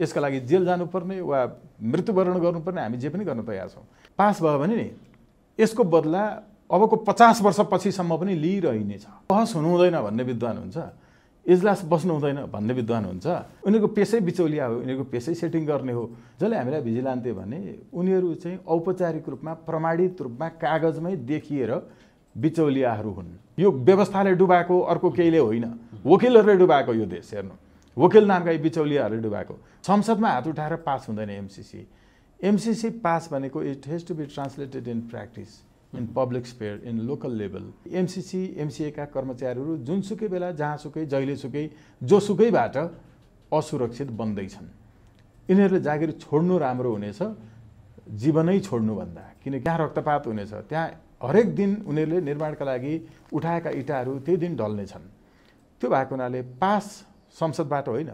यसका लागि जेल जानुपर्ने वा मृत्युवरण गर्नुपर्ने हामी जे पनि गर्न तयार छौँ पास भयो भने नि यसको बदला अबको पचास वर्षपछिसम्म पनि लिइरहनेछ बहस हुनु हुँदैन भन्ने विद्वान हुन्छ इजलास बस्नु हुँदैन भन्ने विद्वान हुन्छ उनीहरूको पेसै बिचौलिया हो उनीहरूको पेसै सेटिङ गर्ने हो जसले हामीलाई भिजिलान्थे भने उनीहरू चाहिँ औपचारिक रूपमा प्रमाणित रूपमा कागजमै देखिएर बिचौलियाहरू हुन् यो व्यवस्थाले डुबाएको अर्को केहीले होइन वकिलहरूले डुबाएको यो देश हेर्नु वकिल नामका यी बिचौलियाहरूले डुबाएको संसदमा हात उठाएर पास हुँदैन एमसिसी एमसिसी पास भनेको it has to be translated in practice in public sphere in local level MCC एमसिएका कर्मचारीहरू जुनसुकै बेला जहाँसुकै जहिलेसुकै जोसुकैबाट असुरक्षित बन्दैछन् यिनीहरूले जागिर छोड्नु राम्रो हुनेछ जीवनै छोड्नुभन्दा किनकि त्यहाँ रक्तपात हुनेछ त्यहाँ हरेक दिन उनीहरूले निर्माणका लागि उठाएका इँटाहरू त्यही दिन ढल्नेछन् त्यो भएको हुनाले पास संसदबाट होइन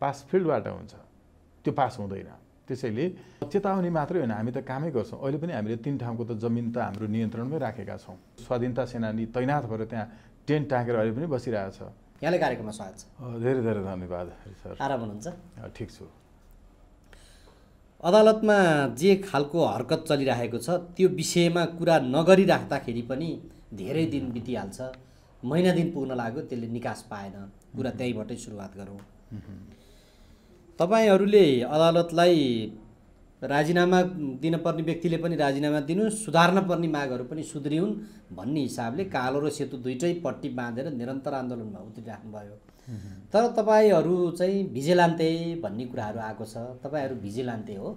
पास फिल्डबाट हुन्छ त्यो पास हुँदैन त्यसैले चेतावनी मात्रै होइन हामी त कामै गर्छौँ अहिले पनि हामीले तिन ठाउँको त जमिन त हाम्रो नियन्त्रणमै राखेका छौँ स्वाधीनता सेनानी तैनाथ भएर त्यहाँ टेन्ट टाँगेर अहिले पनि बसिरहेछ यहाँले कार्यक्रममा स्वागत छ धेरै धेरै धन्यवाद आराम हुनुहुन्छ ठिक छु अदालतमा जे खालको हरकत चलिरहेको छ त्यो विषयमा कुरा नगरिराख्दाखेरि पनि धेरै दिन बितिहाल्छ महिना दिन पुग्न लाग्यो त्यसले निकास पाएन कुरा त्यहीँबाटै सुरुवात गरौँ तपाईँहरूले अदालतलाई राजीनामा दिनपर्ने व्यक्तिले पनि राजीनामा दिनु सुधार्न पर्ने मागहरू पनि सुध्रिउन् भन्ने हिसाबले कालो र सेतु दुइटै पट्टी बाँधेर निरन्तर आन्दोलनमा उत्रिराख्नुभयो तर तपाईँहरू चाहिँ लान्थे भन्ने कुराहरू आएको छ तपाईँहरू लान्थे हो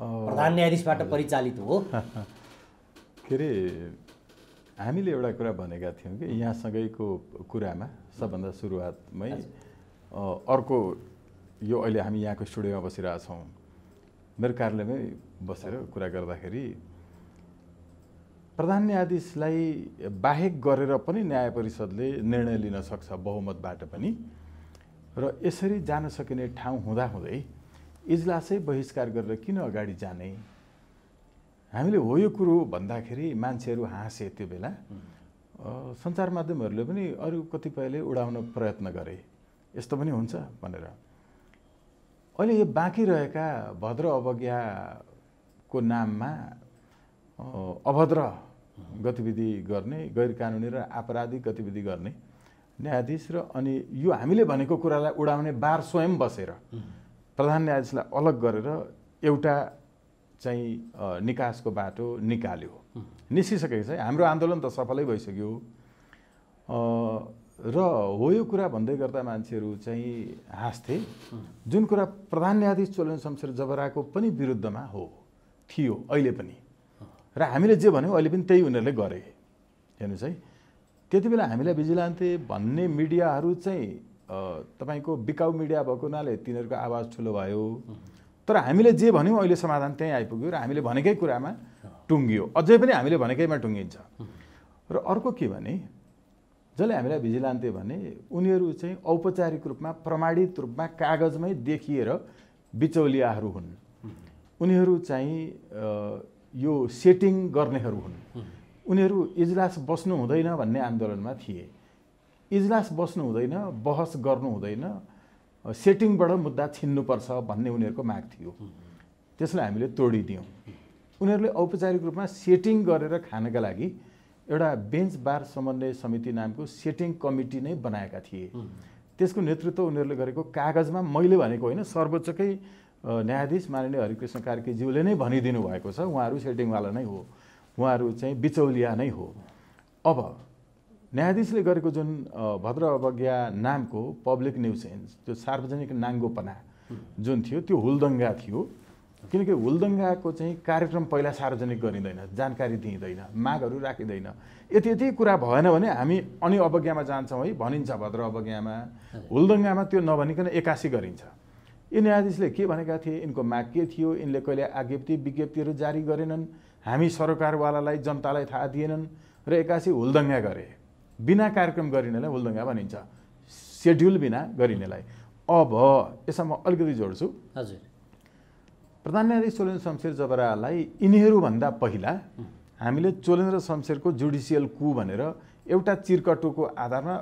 प्रधान न्यायाधीशबाट परिचालित हो के अरे हामीले एउटा कुरा भनेका थियौँ कि यहाँसँगैको कुरामा सबभन्दा सुरुवातमै अर्को यो अहिले हामी यहाँको स्टुडियोमा बसिरहेछौँ मेरो कार्यालयमै बसेर कुरा गर्दाखेरि प्रधान न्यायाधीशलाई बाहेक गरेर पनि न्याय परिषदले निर्णय लिन सक्छ बहुमतबाट पनि र यसरी जान सकिने ठाउँ हुँदाहुँदै इजलासै बहिष्कार गरेर किन अगाडि जाने हामीले हो यो कुरो भन्दाखेरि मान्छेहरू हाँसे त्यो बेला सञ्चार माध्यमहरूले पनि अरू कतिपयले उडाउन प्रयत्न गरे यस्तो पनि हुन्छ भनेर अहिले यो बाँकी रहेका भद्र अवज्ञाको नाममा अभद्र गतिविधि गर्ने गैर कानुनी र आपराधिक गतिविधि गर्ने न्यायाधीश र अनि यो हामीले भनेको कुरालाई उडाउने बार स्वयं बसेर प्रधान न्यायाधीशलाई अलग गरेर एउटा चाहिँ निकासको बाटो निकाल्यो निस्किसकेको छ हाम्रो आन्दोलन त सफलै भइसक्यो र हो यो कुरा भन्दै गर्दा मान्छेहरू चाहिँ हाँस्थे जुन कुरा प्रधान न्यायाधीश चोलन शमशेर जबराको पनि विरुद्धमा हो थियो अहिले पनि र हामीले जे भन्यौँ अहिले पनि त्यही उनीहरूले गरे हेर्नुहोस् है त्यति बेला हामीलाई भिजिलान्ते भन्ने मिडियाहरू चाहिँ तपाईँको बिकाउ मिडिया भएको हुनाले तिनीहरूको आवाज ठुलो भयो तर हामीले जे भन्यौँ अहिले समाधान त्यहीँ आइपुग्यो र हामीले भनेकै कुरामा टुङ्गियो अझै पनि हामीले भनेकैमा टुङ्गिन्छ र अर्को के भने जसले हामीलाई भिजिलान्थे भने उनीहरू चाहिँ औपचारिक रूपमा प्रमाणित रूपमा कागजमै देखिएर बिचौलियाहरू हुन् उनीहरू चाहिँ यो सेटिङ गर्नेहरू हुन् उनीहरू इजलास बस्नु हुँदैन भन्ने आन्दोलनमा थिए इजलास बस्नु हुँदैन बहस गर्नु हुँदैन सेटिङबाट मुद्दा छिन्नुपर्छ भन्ने उनीहरूको माग थियो त्यसलाई हामीले तोडिदियौँ उनीहरूले औपचारिक रूपमा सेटिङ गरेर खानका लागि एउटा बेन्च बार समन्वय समिति नामको सेटिङ कमिटी नै बनाएका थिए त्यसको नेतृत्व उनीहरूले गरेको कागजमा मैले भनेको होइन सर्वोच्चकै न्यायाधीश माननीय हरिकृष्ण कार्कीज्यूले नै भनिदिनु भएको छ उहाँहरू सेटिङवाला नै हो उहाँहरू चाहिँ बिचौलिया नै हो अब न्यायाधीशले गरेको जुन भद्र अवज्ञा नामको पब्लिक न्युसेन्स त्यो सार्वजनिक नाङ्गोपना जुन थियो त्यो हुलदङ्गा थियो किनकि हुलदङ्गाको चाहिँ कार्यक्रम पहिला सार्वजनिक गरिँदैन जानकारी दिइँदैन मागहरू राखिँदैन यति यति कुरा भएन भने हामी अनि अवज्ञामा जान्छौँ है भनिन्छ भद्र अवज्ञामा हुलदङ्गामा त्यो नभनिकन एकासी गरिन्छ यी न्यायाधीशले के भनेका थिए यिनको माग के थियो यिनले कहिले आज्ञप्ति विज्ञप्तिहरू जारी गरेनन् हामी सरकारवालालाई जनतालाई थाहा दिएनन् र एकासी हुलदङ्गा गरे बिना कार्यक्रम गरिनेलाई हुलदङ्गा भनिन्छ सेड्युल बिना गरिनेलाई अब यसमा म अलिकति जोड्छु हजुर प्रधान न्यायाधीश चोलेन्द्र शमशेर जबरालाई यिनीहरूभन्दा पहिला हामीले चोलेन्द्र शमशेरको जुडिसियल कु भनेर एउटा चिरकटोको आधारमा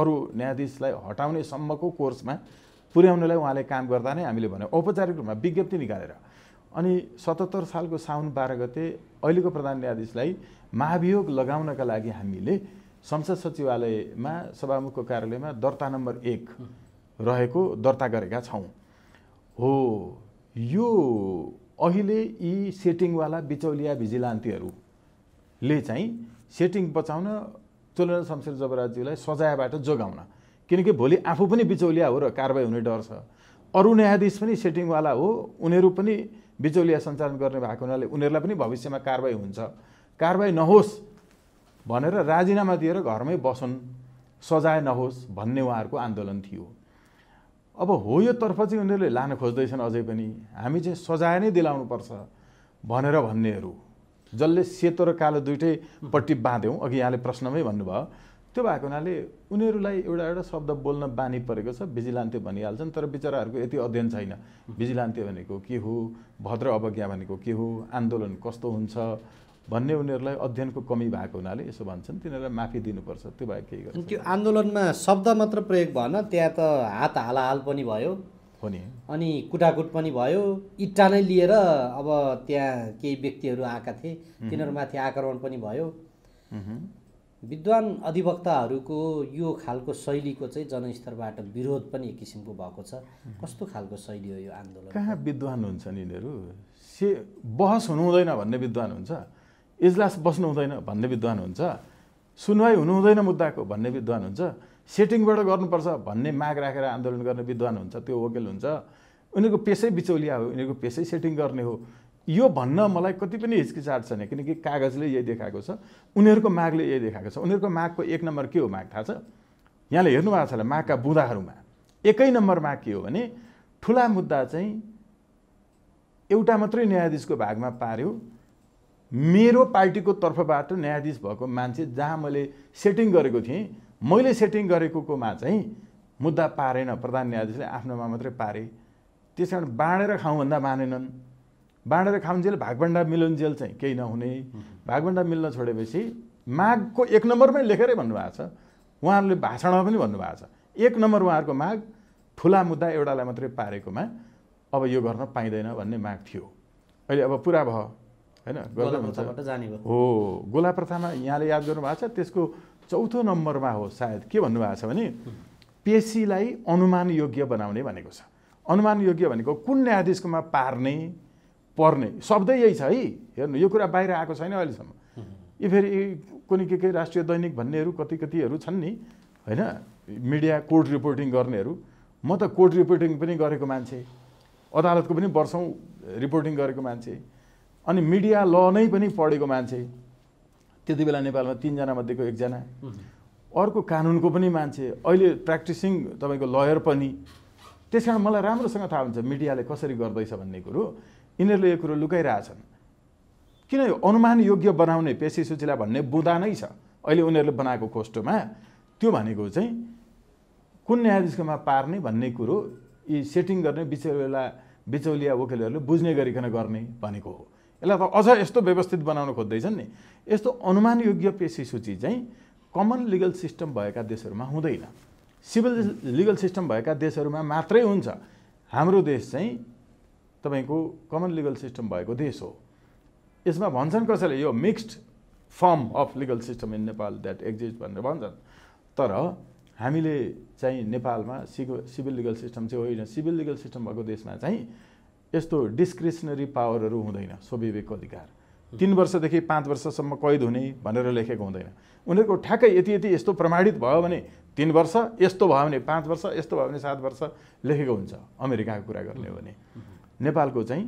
अरू न्यायाधीशलाई हटाउने सम्मको कोर्समा पुर्याउनेलाई उहाँले काम गर्दा नै हामीले भन्यो औपचारिक रूपमा विज्ञप्ति निकालेर अनि सतहत्तर सालको साउन बाह्र गते अहिलेको प्रधान न्यायाधीशलाई महाभियोग लगाउनका लागि हामीले संसद सचिवालयमा सभामुखको कार्यालयमा दर्ता नम्बर एक रहेको दर्ता गरेका छौँ हो यो अहिले यी सेटिङवाला बिचौलिया भिजिलान्तीहरूले चाहिँ सेटिङ बचाउन चोलन शमशेर जबराज्यूलाई सजायबाट जोगाउन किनकि भोलि आफू पनि बिचौलिया हो र कारवाही हुने डर छ अरू न्यायाधीश पनि सेटिङवाला हो उनीहरू पनि बिचौलिया सञ्चालन गर्ने भएको हुनाले उनीहरूलाई पनि भविष्यमा कारवाही हुन्छ कारवाही नहोस् भनेर राजीनामा दिएर घरमै बसन् सजाय नहोस् भन्ने उहाँहरूको आन्दोलन थियो अब हो योतर्फ चाहिँ उनीहरूले लान खोज्दैछन् अझै पनि हामी चाहिँ सजाय नै दिलाउनुपर्छ भनेर भन्नेहरू जसले सेतो र कालो दुइटैपट्टि बाँध्यौँ अघि यहाँले प्रश्नमै भन्नुभयो त्यो भएको हुनाले उनीहरूलाई एउटा एउटा शब्द बोल्न बानी परेको छ भिजिलान्ते भनिहाल्छन् तर बिचराहरूको यति अध्ययन छैन भिजिलान्ते भनेको के हो भद्र अवज्ञा भनेको के हो आन्दोलन कस्तो हुन्छ भन्ने उनीहरूलाई अध्ययनको कमी भएको हुनाले यसो भन्छन् तिनीहरूलाई माफी दिनुपर्छ त्यो बाहेक केही गर्छ त्यो आन्दोलनमा शब्द मात्र प्रयोग भएन त्यहाँ त हात हालाहाल पनि भयो हो नि अनि कुटाकुट पनि भयो इट्टा नै लिएर अब त्यहाँ केही व्यक्तिहरू आएका थिए तिनीहरूमाथि आक्रमण पनि भयो विद्वान अधिवक्ताहरूको यो खालको शैलीको चाहिँ जनस्तरबाट विरोध पनि एक किसिमको भएको छ कस्तो खालको शैली हो यो आन्दोलन कहाँ विद्वान हुन्छन् यिनीहरू से बहस हुँदैन भन्ने विद्वान हुन्छ इजलास बस्नु हुँदैन भन्ने विद्वान हुन्छ सुनवाई हुनु हुँदैन मुद्दाको भन्ने विद्वान हुन्छ सेटिङबाट गर्नुपर्छ भन्ने माग राखेर आन्दोलन गर्ने विद्वान हुन्छ त्यो वकिल हुन्छ उनीहरूको पेसै बिचौलिया हो उनीहरूको पेसै सेटिङ गर्ने हो यो भन्न मलाई कति पनि हिचकिचाट छैन किनकि कागजले यही देखाएको छ उनीहरूको मागले यही देखाएको छ उनीहरूको मागको एक नम्बर के हो माग थाहा छ यहाँले हेर्नु भएको छ होला मागका बुदाहरूमा एकै नम्बर माग के हो भने ठुला मुद्दा चाहिँ एउटा मात्रै न्यायाधीशको भागमा पार्यो मेरो पार्टीको तर्फबाट न्यायाधीश भएको मान्छे जहाँ मैले सेटिङ गरेको थिएँ मैले सेटिङ गरेकोमा चाहिँ मुद्दा पारेन प्रधान न्यायाधीशले आफ्नोमा मात्रै पारे त्यस कारण बाँडेर खाउँभन्दा मानेनन् बाँडेर खाउन्जेल भागभन्डा मिलुन्जेल चाहिँ केही नहुने भागभन्डा मिल्न छोडेपछि मागको एक नम्बरमै लेखेरै भन्नुभएको छ उहाँहरूले भाषणमा पनि भन्नुभएको छ एक नम्बर उहाँहरूको माग ठुला मुद्दा एउटालाई मात्रै पारेकोमा अब यो गर्न पाइँदैन भन्ने माग थियो अहिले अब पुरा भयो होइन हो गोला प्रथामा यहाँले याद गर्नुभएको छ त्यसको चौथो नम्बरमा हो सायद के भन्नुभएको छ भने पेसीलाई अनुमान योग्य बनाउने भनेको छ अनुमान योग्य भनेको कुन न्यायाधीशकोमा पार्ने पर्ने शब्दै यही छ है हेर्नु यो कुरा बाहिर आएको छैन अहिलेसम्म यी फेरि कुनै के के राष्ट्रिय दैनिक भन्नेहरू कति कतिहरू छन् नि होइन मिडिया कोर्ट रिपोर्टिङ गर्नेहरू म त कोर्ट रिपोर्टिङ पनि गरेको मान्छे अदालतको पनि वर्षौँ रिपोर्टिङ गरेको मान्छे अनि मिडिया ल नै पनि पढेको मान्छे त्यति बेला नेपालमा तिनजना मध्येको एकजना अर्को कानुनको पनि मान्छे अहिले प्र्याक्टिसिङ तपाईँको लयर पनि त्यस कारण मलाई राम्रोसँग थाहा हुन्छ मिडियाले कसरी गर्दैछ भन्ने कुरो यिनीहरूले यो कुरो लुकाइरहेछन् किन अनुमान योग्य बनाउने पेसी सूचीलाई भन्ने बुदा नै छ अहिले उनीहरूले बनाएको खोस्टोमा त्यो भनेको चाहिँ कुन न्यायाधीशकोमा पार्ने भन्ने कुरो यी सेटिङ गर्ने बिचौलिया बिचौलिया वकिलहरूले बुझ्ने गरिकन गर्ने भनेको हो यसलाई त अझ यस्तो व्यवस्थित बनाउन खोज्दैछन् नि यस्तो अनुमानयोग्य पेसी सूची चाहिँ कमन लिगल सिस्टम भएका देशहरूमा हुँदैन सिभिल लिगल सिस्टम भएका देशहरूमा मात्रै हुन्छ हाम्रो देश चाहिँ तपाईँको कमन लिगल सिस्टम भएको देश हो यसमा भन्छन् कसैले यो mixed form of legal system in Nepal that exist भनेर भन्छन् तर हामीले चाहिँ नेपालमा सिग सिभिल लिगल सिस्टम चाहिँ होइन सिभिल लिगल सिस्टम भएको देशमा चाहिँ यस्तो डिस्क्रिसनरी पावरहरू हुँदैन स्वविवेकको अधिकार तिन वर्षदेखि पाँच वर्षसम्म कैद हुने भनेर लेखेको हुँदैन उनीहरूको ठ्याक्कै यति यति यस्तो प्रमाणित भयो भने तिन वर्ष यस्तो भयो भने पाँच वर्ष यस्तो भयो भने सात वर्ष लेखेको हुन्छ अमेरिकाको कुरा गर्ने हो भने नेपालको चाहिँ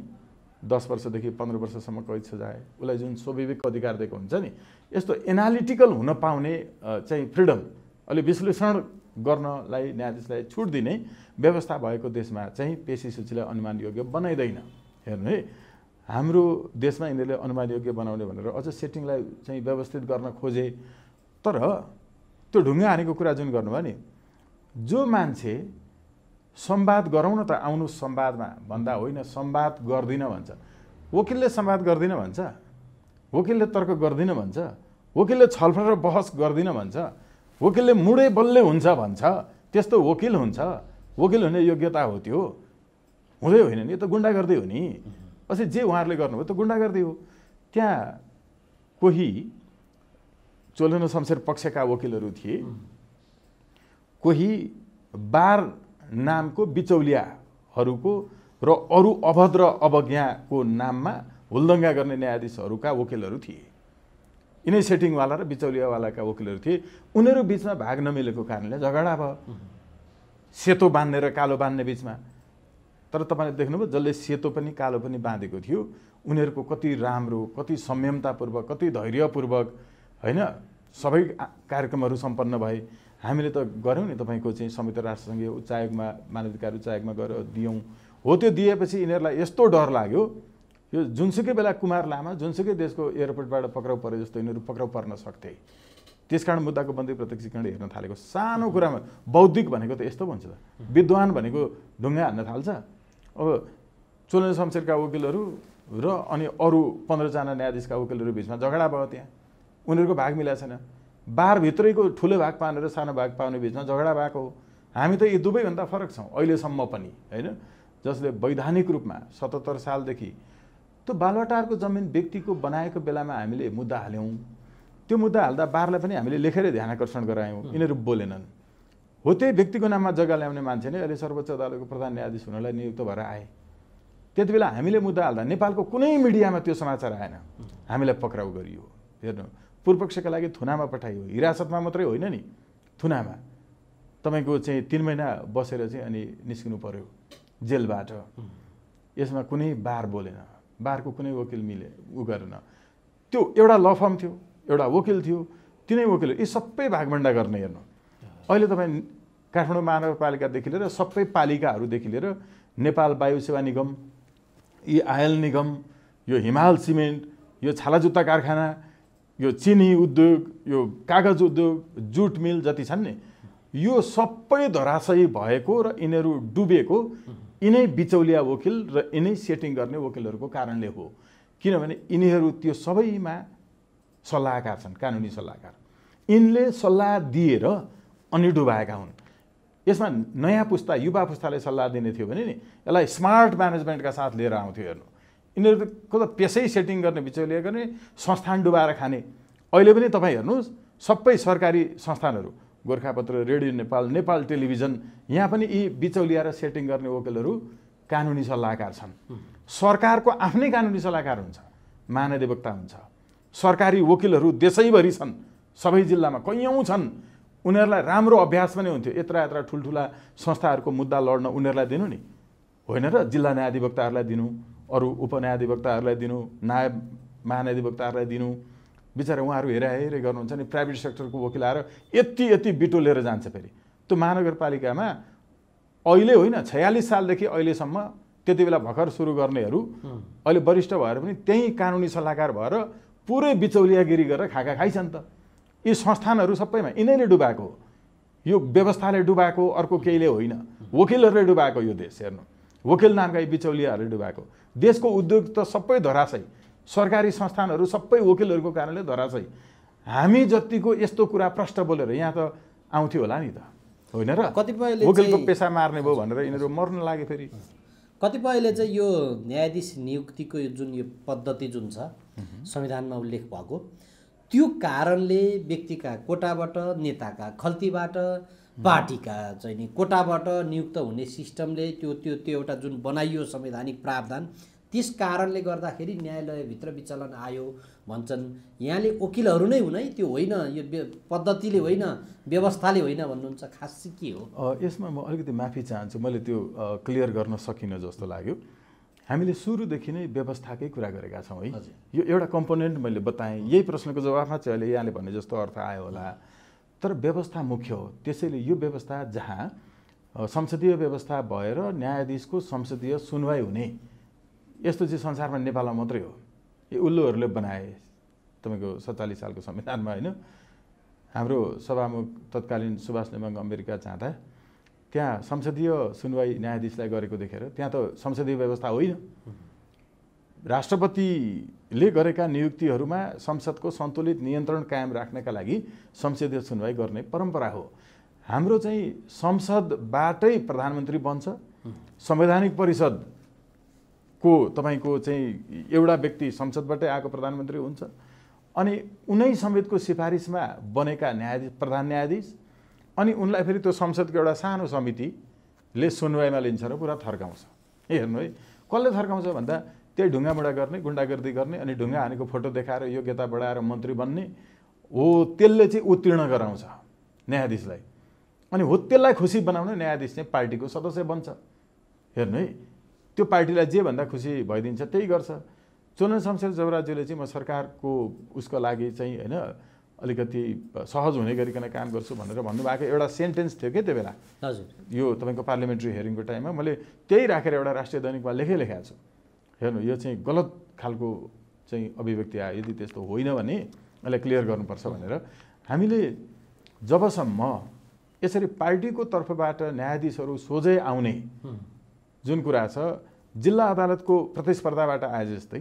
दस वर्षदेखि पन्ध्र वर्षसम्म कैद सजाए उसलाई जुन स्वविवेकको अधिकार दिएको हुन्छ नि यस्तो एनालिटिकल हुन पाउने चाहिँ फ्रिडम अलि विश्लेषण गर्नलाई न्यायाधीशलाई छुट दिने व्यवस्था भएको देशमा चाहिँ पेसी सूचीलाई अनुमान योग्य बनाइँदैन हेर्नु है हाम्रो देशमा यिनीहरूले अनुमान योग्य बनाउने भनेर अझ सेटिङलाई चाहिँ व्यवस्थित गर्न खोजे तर त्यो ढुङ्गा हानेको कुरा जुन गर्नुभयो नि जो मान्छे संवाद गराउन त आउनु संवादमा भन्दा होइन संवाद गर्दिनँ भन्छ वकिलले संवाद गर्दिनँ भन्छ वकिलले तर्क गर्दिनँ भन्छ वकिलले छलफल र बहस गर्दिनँ भन्छ वकिलले मुडै बल्ले हुन्छ भन्छ त्यस्तो वकिल हुन्छ वकिल हुने योग्यता हो त्यो हुँदै होइन नि यो त गुन्डागर्दी हो नि अस्ति जे उहाँहरूले गर्नुभयो त्यो गुन्डागर्दी हो त्यहाँ कोही चोलेन शमशेर पक्षका वकिलहरू थिए कोही बार नामको बिचौलियाहरूको र अरू अभद्र अवज्ञाको नाममा हुल्दङ्गा गर्ने न्यायाधीशहरूका वकिलहरू थिए यिनै सेटिङवाला र बिचौलियावालाका वकिलहरू थिए उनीहरू बिचमा भाग नमिलेको कारणले झगडा भयो सेतो बाँध्ने र कालो बाँध्ने बिचमा तर तपाईँले देख्नुभयो जसले सेतो पनि कालो पनि बाँधेको थियो उनीहरूको कति राम्रो कति संयमतापूर्वक कति धैर्यपूर्वक होइन सबै कार्यक्रमहरू सम्पन्न भए हामीले त गऱ्यौँ नि तपाईँको चाहिँ संयुक्त राष्ट्रसङ्घीय उच्चायोगमा मानवाधिकार उच्चायोगमा गएर दियौँ हो त्यो दिएपछि यिनीहरूलाई यस्तो डर लाग्यो यो जुनसुकै बेला कुमार लामा जुनसुकै देशको एयरपोर्टबाट पक्राउ परे जस्तो यिनीहरू पक्राउ पर्न सक्थे त्यस कारण मुद्दाको बन्दी प्रत्यक्षीकरण हेर्न थालेको सानो कुरामा बौद्धिक भनेको त यस्तो भन्छ त विद्वान भनेको ढुङ्गा हान्न थाल्छ अब चोलन शमशेरका वकिलहरू र अनि अरू पन्ध्रजना न्यायाधीशका वकिलहरू बिचमा झगडा भयो त्यहाँ उनीहरूको भाग मिलाएको छैन बारभित्रैको ठुलो भाग पाउने र सानो भाग पाउने बिचमा झगडा भएको हो हामी त यी दुवैभन्दा फरक छौँ अहिलेसम्म पनि होइन जसले वैधानिक रूपमा सतहत्तर सालदेखि त्यो बालवाटारको जमिन व्यक्तिको बनाएको बेलामा हामीले मुद्दा हाल्यौँ त्यो मुद्दा हाल्दा बारलाई पनि हामीले लेखेरै ध्यान आकर्षण गरायौँ यिनीहरू बोलेनन् हो त्यही व्यक्तिको नाममा जग्गा ल्याउने मान्छे नै अहिले सर्वोच्च अदालतको प्रधान न्यायाधीश हुनलाई नियुक्त भएर आए त्यति बेला हामीले मुद्दा हाल्दा नेपालको कुनै मिडियामा त्यो समाचार आएन हामीलाई पक्राउ गरियो हेर्नु पूर्वपक्षका लागि थुनामा पठाइयो हिरासतमा मात्रै होइन नि थुनामा तपाईँको चाहिँ तिन महिना बसेर चाहिँ अनि निस्किनु पऱ्यो जेलबाट यसमा कुनै बार बोलेन बारको कुनै वकिल मिले ऊ गरेन त्यो एउटा ल फर्म थियो एउटा वकिल थियो तिनै वकिल यी सबै भागभन्डा गर्ने हेर्नु अहिले तपाईँ काठमाडौँ महानगरपालिकादेखि लिएर सबै पालिकाहरूदेखि लिएर नेपाल वायु सेवा निगम यी आयल निगम यो हिमाल सिमेन्ट यो छाला जुत्ता कारखाना यो चिनी उद्योग यो कागज उद्योग जुट मिल जति छन् नि यो सबै धराशयी भएको र यिनीहरू डुबेको यिनै बिचौलिया वकिल र यिनै सेटिङ गर्ने वकिलहरूको कारणले हो किनभने यिनीहरू त्यो सबैमा सल्लाहकार छन् कानुनी सल्लाहकार यिनले सल्लाह दिएर अनि डुबाएका हुन् यसमा नयाँ पुस्ता युवा पुस्ताले सल्लाह दिने थियो भने नि यसलाई स्मार्ट म्यानेजमेन्टका साथ लिएर आउँथ्यो हेर्नु यिनीहरू त पेसै सेटिङ गर्ने बिचौलिया गर्ने संस्थान डुबाएर खाने अहिले पनि तपाईँ हेर्नुहोस् सबै सरकारी संस्थानहरू गोर्खापत्र रेडियो नेपाल नेपाल टेलिभिजन यहाँ पनि यी बिचौलिया र सेटिङ गर्ने वकिलहरू कानुनी सल्लाहकार छन् सरकारको आफ्नै कानुनी सल्लाहकार हुन्छ महानधिवक्ता हुन्छ सरकारी वकिलहरू देशैभरि छन् सबै जिल्लामा कैयौँ छन् उनीहरूलाई राम्रो अभ्यास पनि हुन्थ्यो यत्र यत्र ठुल्ठुला संस्थाहरूको मुद्दा लड्न उनीहरूलाई दिनु नि होइन र जिल्ला न्यायाधिवक्ताहरूलाई दिनु अरू उपन्यायाधिवक्ताहरूलाई दिनु नायब महानधिवक्ताहरूलाई दिनु बिचरा उहाँहरू हेरे गर्नुहुन्छ नि प्राइभेट सेक्टरको वकिल आएर यति यति बिटोलेर जान्छ फेरि त्यो महानगरपालिकामा अहिले होइन छयालिस सालदेखि अहिलेसम्म त्यति बेला भर्खर सुरु गर्नेहरू अहिले वरिष्ठ भएर पनि त्यहीँ कानुनी सल्लाहकार भएर पुरै बिचौलियागिरी गरेर खाका खाइछन् त यी संस्थानहरू सबैमा यिनैले डुबाएको हो यो व्यवस्थाले डुबाएको अर्को केहीले होइन वकिलहरूले डुबाएको यो देश हेर्नु वकिल नामका यी बिचौलियाहरूले डुबाएको देशको उद्योग त सबै धराशय सरकारी संस्थानहरू सबै वकिलहरूको कारणले धराशय हामी जतिको यस्तो कुरा प्रष्ट बोलेर यहाँ त आउँथ्यो होला नि त होइन र कतिपयले वकिलको पेसा मार्ने भयो भनेर यिनीहरू मर्न लाग्यो फेरि कतिपयले चाहिँ यो न्यायाधीश नियुक्तिको जुन यो पद्धति जुन छ संविधानमा उल्लेख भएको त्यो कारणले व्यक्तिका कोटाबाट नेताका खल्तीबाट पार्टीका चाहिँ नि कोटाबाट नियुक्त हुने सिस्टमले त्यो त्यो त्यो एउटा जुन बनाइयो संवैधानिक प्रावधान त्यस कारणले गर्दाखेरि न्यायालयभित्र विचलन आयो भन्छन् यहाँले वकिलहरू नै हुन है त्यो होइन यो पद्धतिले होइन व्यवस्थाले होइन भन्नुहुन्छ खास चाहिँ के हो यसमा म अलिकति माफी चाहन्छु मैले त्यो क्लियर गर्न सकिनँ जस्तो लाग्यो हामीले सुरुदेखि नै व्यवस्थाकै कुरा गरेका छौँ है यो एउटा कम्पोनेन्ट मैले बताएँ यही प्रश्नको जवाफमा चाहिँ अहिले यहाँले भने जस्तो अर्थ आयो होला तर व्यवस्था मुख्य हो त्यसैले यो व्यवस्था जहाँ संसदीय व्यवस्था भएर न्यायाधीशको संसदीय सुनवाई हुने यस्तो चाहिँ संसारमा नेपालमा मात्रै हो यो उल्लुहरूले बनाए तपाईँको सत्तालिस सालको संविधानमा होइन हाम्रो सभामुख तत्कालीन सुभाष नेमाङ अमेरिका जाँदा त्यहाँ संसदीय सुनवाई न्यायाधीशलाई गरेको देखेर त्यहाँ त संसदीय व्यवस्था होइन राष्ट्रपतिले गरेका नियुक्तिहरूमा संसदको सन्तुलित नियन्त्रण कायम राख्नका लागि संसदीय सुनवाई गर्ने परम्परा हो हाम्रो चाहिँ संसदबाटै प्रधानमन्त्री बन्छ संवैधानिक परिषद को तपाईँको चाहिँ एउटा व्यक्ति संसदबाटै आएको प्रधानमन्त्री हुन्छ अनि उनै समेतको सिफारिसमा बनेका न्यायाधीश प्रधान न्यायाधीश अनि उनलाई फेरि त्यो संसदको एउटा सानो समितिले सुनवाईमा लिन्छ र पुरा थर्काउँछ ए हेर्नु है कसले थर्काउँछ भन्दा त्यही ढुङ्गामुढा गर्ने गुन्डागर्दी गर्ने अनि ढुङ्गा हानेको फोटो देखाएर योग्यता बढाएर मन्त्री बन्ने हो त्यसले चाहिँ उत्तीर्ण गराउँछ न्यायाधीशलाई अनि हो त्यसलाई खुसी बनाउने न्यायाधीश चाहिँ पार्टीको सदस्य बन्छ हेर्नु है त्यो पार्टीलाई जे भन्दा खुसी भइदिन्छ त्यही गर्छ चुनन शमशेर जवराज्यूले चाहिँ म सरकारको उसको लागि चाहिँ होइन अलिकति सहज हुने गरिकन काम गर्छु भनेर भन्नुभएको एउटा सेन्टेन्स थियो क्या त्यो बेला हजुर यो तपाईँको पार्लियामेन्ट्री हियरिङको टाइममा मैले त्यही राखेर एउटा राष्ट्रिय दैनिकमा लेखै लेखाएको छु हेर्नु यो चाहिँ गलत खालको चाहिँ अभिव्यक्ति आयो यदि त्यस्तो होइन भने यसलाई क्लियर गर्नुपर्छ भनेर हामीले जबसम्म यसरी पार्टीको तर्फबाट न्यायाधीशहरू सोझै आउने जुन कुरा छ जिल्ला अदालतको प्रतिस्पर्धाबाट आए जस्तै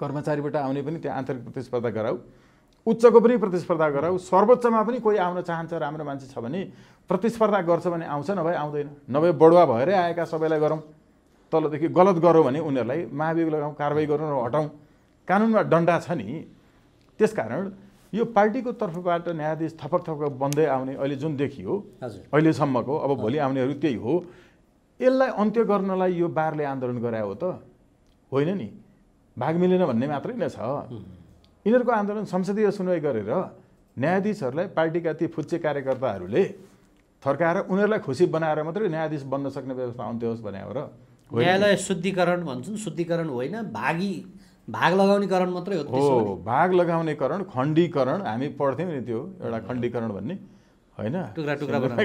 कर्मचारीबाट आउने पनि त्यहाँ आन्तरिक प्रतिस्पर्धा गराऊ उच्चको पनि प्रतिस्पर्धा गराऊ सर्वोच्चमा पनि कोही आउन चाहन्छ राम्रो मान्छे छ भने प्रतिस्पर्धा गर्छ भने आउँछ नभए आउँदैन नभए बडुवा भएरै आएका सबैलाई गरौँ तलदेखि गलत गरौँ भने उनीहरूलाई महाभियोग लगाउँ कारवाही गरौँ र हटाउँ कानुनमा डन्डा छ नि त्यसकारण यो पार्टीको तर्फबाट न्यायाधीश थपक थपक बन्दै आउने अहिले जुन देखियो अहिलेसम्मको अब भोलि आउनेहरू त्यही हो यसलाई अन्त्य गर्नलाई यो बारले आन्दोलन गरायो हो त होइन नि भाग मिलेन भन्ने मात्रै नै छ यिनीहरूको आन्दोलन संसदीय सुनवाई गरेर न्यायाधीशहरूलाई पार्टीका ती फुच्चे कार्यकर्ताहरूले थर्काएर उनीहरूलाई खुसी बनाएर मात्रै न्यायाधीश बन्न सक्ने व्यवस्था आउँथ्यो होस् भने र न्यायालय शुद्धिकरण भन्छन् शुद्धिकरण होइन भागी भाग लगाउनेकरण मात्रै हो हो भाग लगाउनेकरण खण्डीकरण हामी पढ्थ्यौँ नि त्यो एउटा खण्डीकरण भन्ने होइन टुक्रा टुक्रा गर्ने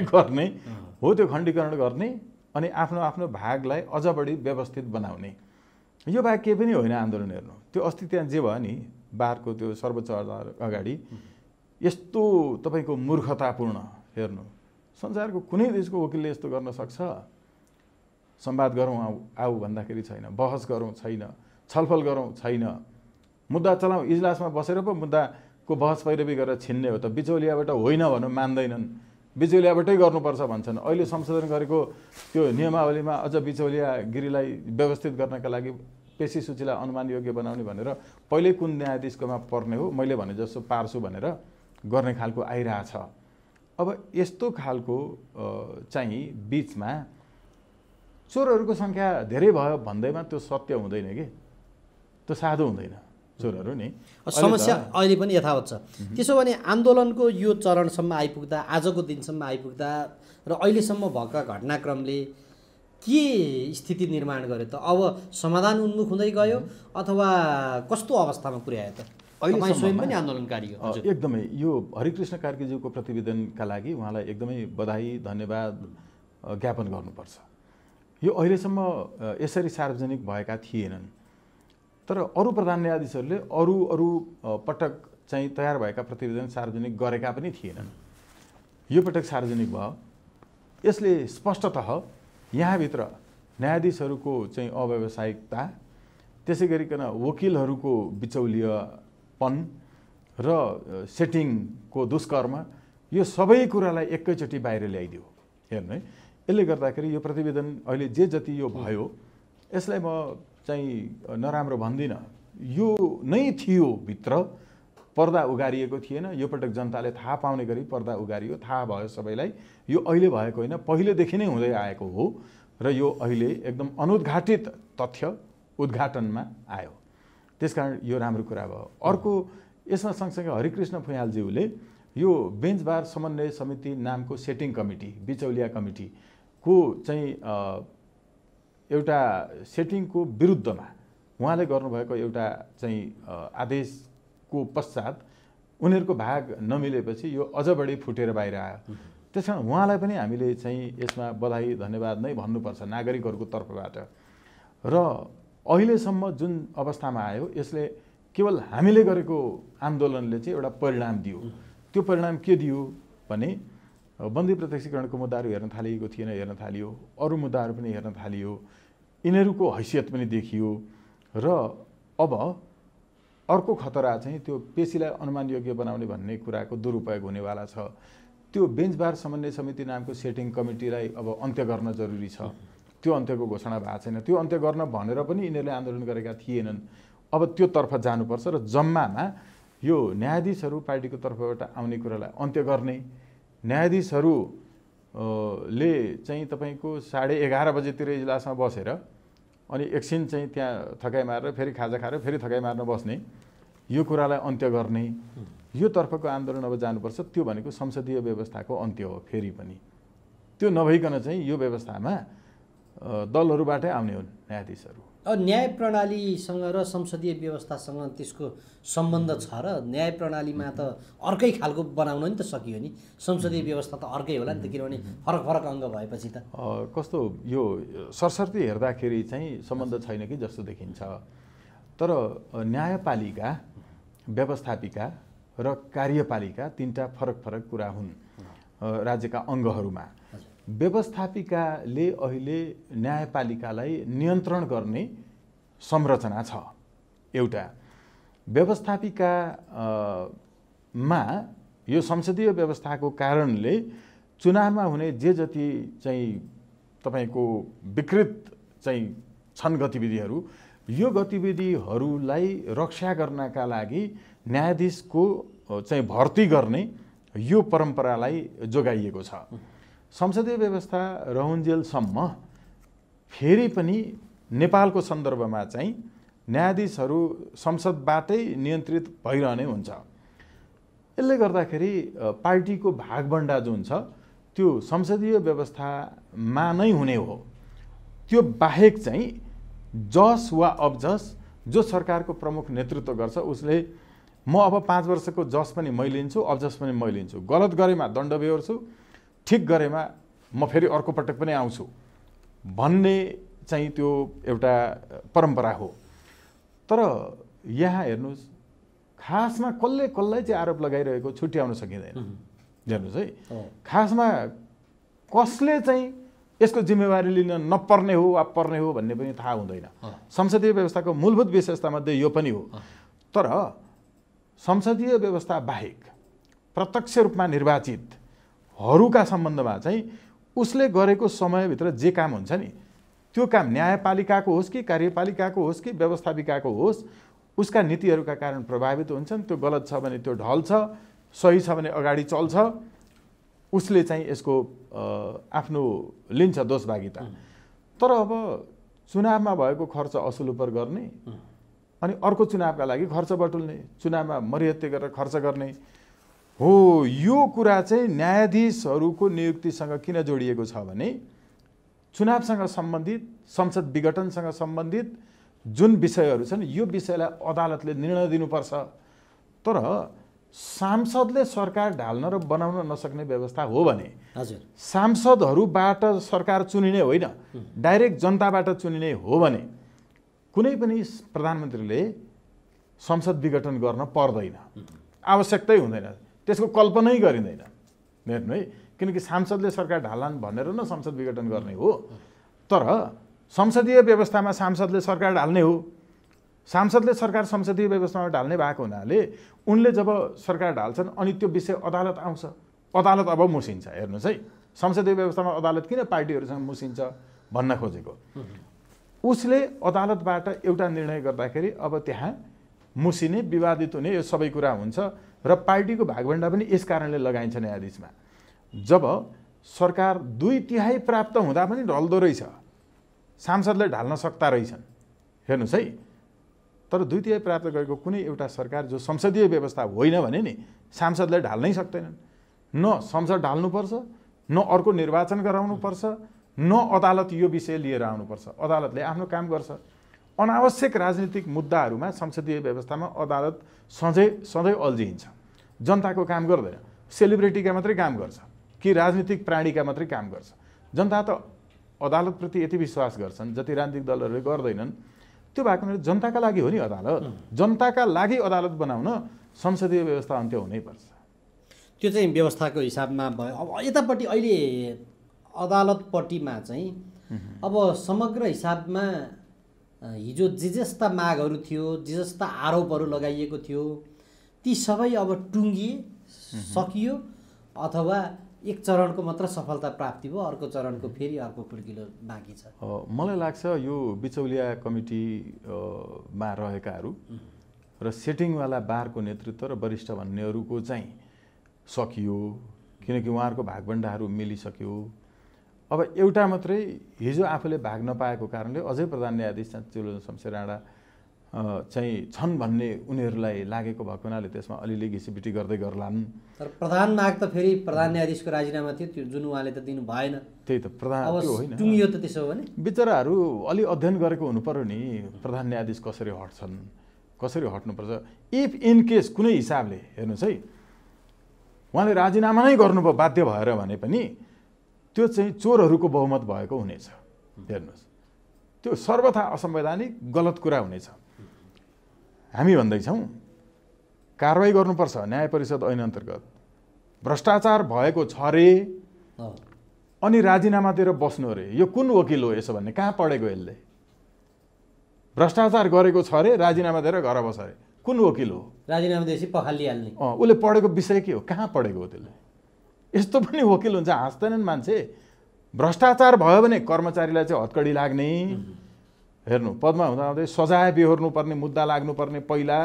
हो त्यो खण्डीकरण गर्ने अनि आफ्नो आफ्नो भागलाई अझ बढी व्यवस्थित बनाउने यो बाहेक केही पनि होइन आन्दोलन हेर्नु त्यो अस्ति त्यहाँ जे भयो नि बारको त्यो सर्वोच्च अदालत अगाडि यस्तो तपाईँको मूर्खतापूर्ण हेर्नु संसारको कुनै देशको वकिलले यस्तो गर्न सक्छ सम्वाद गरौँ आऊ आऊ भन्दाखेरि छैन बहस गरौँ छैन छलफल गरौँ छैन मुद्दा चलाउँ इजलासमा बसेर पो मुद्दाको बहस पैरवी गरेर छिन्ने हो त बिचौलियाबाट होइन भनौँ मान्दैनन् बिचौलियाबाटै गर्नुपर्छ भन्छन् अहिले संशोधन गरेको त्यो नियमावलीमा अझ बिचौलिया गिरीलाई व्यवस्थित गर्नका लागि पेसी सूचीलाई अनुमान योग्य बनाउने भनेर पहिल्यै कुन न्यायाधीशकोमा पर्ने हो मैले भने जस्तो पार्छु भनेर गर्ने खालको आइरहेछ अब यस्तो खालको चाहिँ बिचमा चोरहरूको सङ्ख्या धेरै भयो भन्दैमा त्यो सत्य हुँदैन कि त्यो साधु हुँदैन सुरहरू नि समस्या अहिले पनि यथावत छ त्यसो भने आन्दोलनको यो चरणसम्म आइपुग्दा आजको दिनसम्म आइपुग्दा र अहिलेसम्म भएका घटनाक्रमले के स्थिति निर्माण गर्यो त अब समाधान उन्मुख हुँदै गयो अथवा कस्तो अवस्थामा पुर्यायो त आन्दोलनकारी हो एकदमै यो हरिकृष्ण कार्कीज्यूको प्रतिवेदनका लागि उहाँलाई एकदमै बधाई धन्यवाद ज्ञापन गर्नुपर्छ यो अहिलेसम्म यसरी सार्वजनिक भएका थिएनन् तर अरू प्रधान न्यायाधीशहरूले अरू अरू पटक चाहिँ तयार भएका प्रतिवेदन सार्वजनिक गरेका पनि थिएनन् यो पटक सार्वजनिक भयो यसले स्पष्टतः यहाँभित्र न्यायाधीशहरूको चाहिँ अव्यावसायिकता त्यसै गरिकन वकिलहरूको बिचौलियपन र सेटिङको दुष्कर्म यो सबै कुरालाई एकैचोटि बाहिर ल्याइदियो हेर्नु है यसले गर्दाखेरि यो प्रतिवेदन अहिले जे जति यो भयो यसलाई म चाहिँ नराम्रो भन्दिनँ यो नै थियो भित्र पर्दा उगारिएको थिएन यो पटक जनताले थाहा पाउने गरी पर्दा उगारियो थाहा भयो सबैलाई यो अहिले भएको होइन पहिलेदेखि नै हुँदै आएको हो र यो अहिले एकदम अनुद्घाटित तथ्य उद्घाटनमा आयो त्यसकारण यो राम्रो कुरा भयो अर्को यसमा सँगसँगै हरिकृष्ण फुयालज्यूले यो बेन्चबार समन्वय समिति नामको सेटिङ कमिटी बिचौलिया कमिटीको चाहिँ एउटा सेटिङको विरुद्धमा उहाँले गर्नुभएको एउटा चाहिँ आदेशको पश्चात उनीहरूको भाग नमिलेपछि यो अझ बढी फुटेर बाहिर आयो त्यस कारण उहाँलाई पनि हामीले चाहिँ यसमा बधाई धन्यवाद नै भन्नुपर्छ नागरिकहरूको तर्फबाट र अहिलेसम्म जुन अवस्थामा आयो यसले केवल हामीले गरेको आन्दोलनले चाहिँ एउटा परिणाम दियो त्यो परिणाम के दियो भने बन्दी प्रत्यक्षीकरणको मुद्दाहरू हेर्न थालिएको थिएन हेर्न थालियो अरू मुद्दाहरू पनि हेर्न थालियो यिनीहरूको हैसियत पनि देखियो र अब अर्को खतरा चाहिँ त्यो पेसीलाई योग्य बनाउने भन्ने कुराको दुरुपयोग हुनेवाला छ त्यो बेन्चबार समन्वय समिति नामको सेटिङ कमिटीलाई अब अन्त्य गर्न जरुरी छ त्यो अन्त्यको घोषणा भएको छैन त्यो अन्त्य गर्न भनेर पनि यिनीहरूले आन्दोलन गरेका थिएनन् अब त्योतर्फ जानुपर्छ र जम्मामा यो न्यायाधीशहरू पार्टीको तर्फबाट आउने कुरालाई अन्त्य गर्ने न्यायाधीशहरू ले चाहिँ तपाईँको साढे एघार बजेतिर इजलासमा बसेर अनि एकछिन चाहिँ त्यहाँ थकाइ मारेर फेरि खाजा खाएर फेरि थकाइ मार्न बस्ने यो कुरालाई अन्त्य गर्ने यो तर्फको आन्दोलन अब जानुपर्छ त्यो भनेको संसदीय व्यवस्थाको अन्त्य हो फेरि पनि त्यो नभइकन चाहिँ यो व्यवस्थामा दलहरूबाटै आउने हुन् न्यायाधीशहरू न्याय प्रणालीसँग र संसदीय व्यवस्थासँग त्यसको सम्बन्ध छ र न्याय प्रणालीमा त अर्कै खालको बनाउन नि त सकियो नि संसदीय व्यवस्था त अर्कै होला नि त किनभने फरक फरक अङ्ग भएपछि त कस्तो यो सरस्वती हेर्दाखेरि चाहिँ सम्बन्ध छैन कि जस्तो देखिन्छ तर न्यायपालिका व्यवस्थापिका र कार्यपालिका तिनवटा फरक फरक कुरा हुन् राज्यका अङ्गहरूमा व्यवस्थापिकाले अहिले न्यायपालिकालाई नियन्त्रण गर्ने संरचना छ एउटा व्यवस्थापिकामा यो संसदीय व्यवस्थाको कारणले चुनावमा हुने जे जति चाहिँ तपाईँको विकृत चाहिँ छन् गतिविधिहरू यो गतिविधिहरूलाई रक्षा गर्नका लागि न्यायाधीशको चाहिँ भर्ती गर्ने यो परम्परालाई जोगाइएको छ संसदीय व्यवस्था रहन्जेलसम्म फेरि पनि नेपालको सन्दर्भमा चाहिँ न्यायाधीशहरू संसदबाटै नियन्त्रित भइरहने हुन्छ यसले गर्दाखेरि पार्टीको भागभन्डा जुन छ त्यो संसदीय व्यवस्थामा नै हुने हो त्यो बाहेक चाहिँ जस वा अबजस जो सरकारको प्रमुख नेतृत्व गर्छ उसले म अब पाँच वर्षको जस पनि मै लिन्छु अबजस पनि मै लिन्छु गलत गरेमा दण्ड बेहोर्छु ठिक गरेमा म फेरि अर्को पटक पनि आउँछु भन्ने चाहिँ त्यो एउटा परम्परा हो तर यहाँ हेर्नुहोस् खासमा कसले कसलाई चाहिँ आरोप लगाइरहेको छुट्याउन सकिँदैन हेर्नुहोस् है खासमा कसले चाहिँ यसको जिम्मेवारी लिन नपर्ने हो वा पर्ने हो भन्ने पनि थाहा हुँदैन संसदीय व्यवस्थाको मूलभूत विशेषतामध्ये यो पनि हो तर संसदीय व्यवस्था बाहेक प्रत्यक्ष रूपमा निर्वाचित हरूका सम्बन्धमा चाहिँ उसले गरेको समयभित्र जे काम हुन्छ नि त्यो काम न्यायपालिकाको होस् कि कार्यपालिकाको होस् कि व्यवस्थापिकाको होस् उसका नीतिहरूका कारण प्रभावित हुन्छन् त्यो गलत छ भने त्यो ढल्छ सही छ भने अगाडि चल्छ उसले चाहिँ यसको आफ्नो लिन्छ दोषभागिता तर अब चुनावमा भएको खर्च असुल उप गर्ने अनि अर्को चुनावका लागि खर्च बटुल्ने चुनावमा मरिहत्य गरेर खर्च गर्ने हो यो कुरा चाहिँ न्यायाधीशहरूको नियुक्तिसँग किन जोडिएको छ भने चुनावसँग सम्बन्धित संसद विघटनसँग सम्बन्धित जुन विषयहरू छन् यो विषयलाई अदालतले निर्णय दिनुपर्छ तर सांसदले सरकार ढाल्न र बनाउन नसक्ने व्यवस्था हो भने हजुर सांसदहरूबाट सरकार चुनिने होइन डाइरेक्ट जनताबाट चुनिने हो भने कुनै पनि प्रधानमन्त्रीले संसद विघटन गर्न पर्दैन आवश्यकतै हुँदैन त्यसको कल्पनै गरिँदैन हेर्नु है किनकि सांसदले सरकार ढालान् भनेर न संसद विघटन गर्ने हो तर संसदीय व्यवस्थामा सांसदले सरकार ढाल्ने हो सांसदले सरकार संसदीय व्यवस्थामा ढाल्ने भएको हुनाले उनले जब सरकार ढाल्छन् अनि त्यो विषय अदालत आउँछ अदालत अब मुसिन्छ हेर्नुहोस् है संसदीय व्यवस्थामा अदालत किन पार्टीहरूसँग मुसिन्छ भन्न खोजेको उसले अदालतबाट एउटा निर्णय गर्दाखेरि अब त्यहाँ मुसिने विवादित हुने यो सबै कुरा हुन्छ र पार्टीको भागभन्डा पनि यस कारणले लगाइन्छ न्यायाधीशमा जब सरकार दुई तिहाई प्राप्त हुँदा पनि ढल्दो रहेछ सांसदले ढाल्न सक्दा रहेछन् हेर्नुहोस् है तर दुई तिहाई प्राप्त गरेको कुनै एउटा सरकार जो संसदीय व्यवस्था होइन भने नि सांसदले ढाल्नै सक्दैनन् न संसद ढाल्नुपर्छ न अर्को निर्वाचन गराउनुपर्छ न अदालत यो विषय लिएर आउनुपर्छ अदालतले आफ्नो काम गर्छ अनावश्यक राजनीतिक मुद्दाहरूमा संसदीय व्यवस्थामा अदालत सधैँ सधैँ अल्झिन्छ जनताको काम गर्दैन सेलिब्रिटीका मात्रै काम गर्छ कि राजनीतिक प्राणीका मात्रै काम गर्छ जनता त अदालतप्रति यति विश्वास गर्छन् जति राजनीतिक दलहरूले गर्दैनन् त्यो भएको हुनाले जनताका लागि हो नि अदालत जनताका लागि अदालत बनाउन संसदीय व्यवस्था अन्त्य पर्छ त्यो चाहिँ व्यवस्थाको हिसाबमा भयो अब यतापट्टि अहिले अदालतपट्टिमा चाहिँ अब समग्र हिसाबमा हिजो जे जस्ता मागहरू थियो जे जस्ता आरोपहरू लगाइएको थियो ती सबै अब टुङ्गिए सकियो अथवा एक चरणको मात्र सफलता प्राप्ति भयो अर्को चरणको फेरि अर्को कुर्किलो बाँकी छ मलाई लाग्छ यो बिचौलिया कमिटीमा रहेकाहरू र सेटिङवाला बारको नेतृत्व र वरिष्ठ भन्नेहरूको चाहिँ सकियो किनकि उहाँहरूको भागभन्डाहरू मिलिसक्यो अब एउटा मात्रै हिजो आफूले भाग नपाएको कारणले अझै प्रधान न्यायाधीश चुलो शमशेर राणा चाहिँ छन् भन्ने उनीहरूलाई लागेको भएको हुनाले त्यसमा अलिअलि घिसिबिटी गर्दै गर्लान् तर प्रधान माग त फेरि प्रधान न्यायाधीशको राजीनामा थियो त्यो जुन उहाँले त दिनु भएन त्यही त प्रधान होइन टुङ्गियो त त्यसो भने बिचराहरू अलि अध्ययन गरेको हुनु पऱ्यो नि प्रधान न्यायाधीश कसरी हट्छन् कसरी हट्नुपर्छ इफ इन केस कुनै हिसाबले हेर्नुहोस् है उहाँले राजीनामा नै गर्नुभयो बाध्य भएर भने पनि त्यो चाहिँ चोरहरूको बहुमत भएको हुनेछ हेर्नुहोस् त्यो सर्वथा असंवैधानिक गलत कुरा हुनेछ हामी भन्दैछौँ कारवाही गर्नुपर्छ न्याय परिषद ऐन अन्तर्गत भ्रष्टाचार भएको छ अरे अनि दिएर बस्नु अरे यो कुन वकिल हो यसो भन्ने कहाँ पढेको यसले भ्रष्टाचार गरेको छ अरे राजीनामा दिएर घर बस अरे कुन वकिल हो राजीनामा दिएपछि पखालिहाल्ने उसले पढेको विषय के हो कहाँ पढेको हो त्यसले यस्तो पनि वकिल हुन्छ हाँस्दैनन् मान्छे भ्रष्टाचार भयो भने कर्मचारीलाई चाहिँ हत्कडी लाग्ने हेर्नु पदमा हुँदा हुँदै सजाय बिहोर्नुपर्ने मुद्दा लाग्नुपर्ने पहिला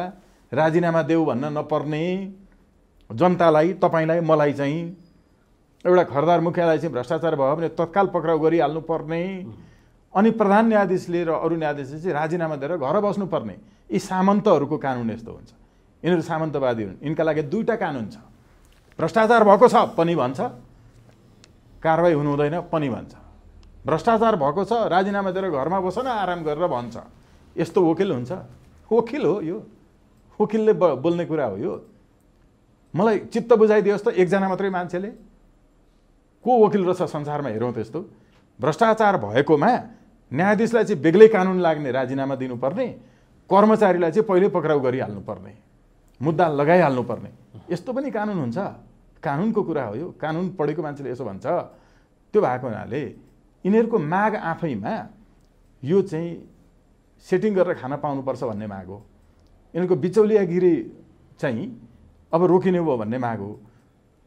राजीनामा देऊ भन्न नपर्ने जनतालाई तपाईँलाई मलाई चाहिँ एउटा खरदार मुखियालाई चाहिँ भ्रष्टाचार भयो भने तत्काल पक्राउ गरिहाल्नु पर्ने अनि प्रधान न्यायाधीशले र अरू न्यायाधीशले चाहिँ राजीनामा दिएर घर बस्नुपर्ने यी सामन्तहरूको कानुन यस्तो हुन्छ यिनीहरू सामन्तवादी हुन् यिनका लागि दुईवटा कानुन छ भ्रष्टाचार भएको छ पनि भन्छ कारवाही हुनुहुँदैन पनि भन्छ भ्रष्टाचार भएको छ राजीनामा दिएर घरमा बस न आराम गरेर भन्छ यस्तो वकिल हुन्छ वकिल हो यो वकिलले बोल्ने कुरा हो यो मलाई चित्त बुझाइदियोस् त एकजना मात्रै मान्छेले को वकिल रहेछ संसारमा हेरौँ त्यस्तो भ्रष्टाचार भएकोमा न्यायाधीशलाई चाहिँ बेग्लै कानुन लाग्ने राजीनामा दिनुपर्ने कर्मचारीलाई चाहिँ पहिल्यै पक्राउ गरिहाल्नुपर्ने मुद्दा लगाइहाल्नुपर्ने यस्तो पनि कानुन हुन्छ कानुनको कुरा हो यो कानुन पढेको मान्छेले यसो भन्छ त्यो भएको हुनाले यिनीहरूको माग आफैमा यो चाहिँ सेटिङ गरेर खान पाउनुपर्छ भन्ने माग हो यिनीहरूको बिचौलियागिरी चाहिँ अब रोकिने भयो भन्ने माग हो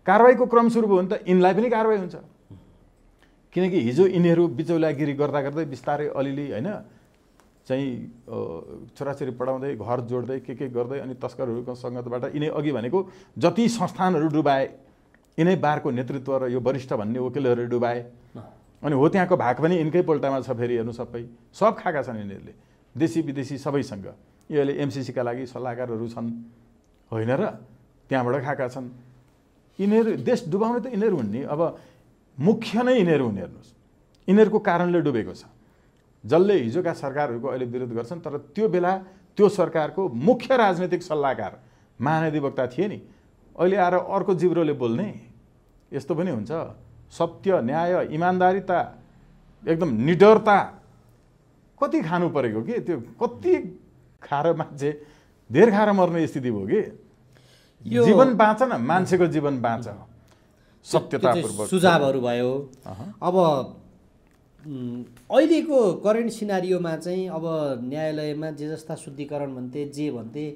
कारवाहीको क्रम सुरु भयो भने त यिनलाई पनि कारवाही हुन्छ किनकि हिजो यिनीहरू बिचौलियागिरी गर्दा गर्दै बिस्तारै अलिअलि होइन चाहिँ छोराछोरी पढाउँदै घर जोड्दै के के गर्दै अनि तस्करहरूको सङ्गतबाट यिनै अघि भनेको जति संस्थानहरू डुबाए यिनै बारको नेतृत्व र यो वरिष्ठ भन्ने वकिलहरू डुबाए अनि हो त्यहाँको भाग पनि यिनकै पोल्टामा छ फेरि हेर्नु सबै सब खाएका छन् यिनीहरूले देशी विदेशी सबैसँग यो अहिले एमसिसीका लागि सल्लाहकारहरू छन् होइन र त्यहाँबाट खाएका छन् यिनीहरू देश डुबाउने त यिनीहरू हुन् नि अब मुख्य नै यिनीहरू हुन् हेर्नुहोस् यिनीहरूको कारणले डुबेको छ जसले हिजोका सरकारहरूको अहिले विरोध गर्छन् तर त्यो बेला त्यो सरकारको मुख्य राजनैतिक सल्लाहकार महाधिवक्ता थिए नि अहिले आएर अर्को जिब्रोले बोल्ने यस्तो पनि हुन्छ सत्य न्याय इमान्दारिता एकदम निडरता कति खानु परेको कि त्यो कति खाएर मान्छे धेर खाएर मर्ने स्थिति भयो कि जीवन बाँच न मान्छेको जीवन बाँच सत्यतापूर्वक सुझावहरू भयो अब अहिलेको करेन्ट सिनारीमा चाहिँ अब न्यायालयमा जे जस्ता शुद्धिकरण भन्थे जे भन्थे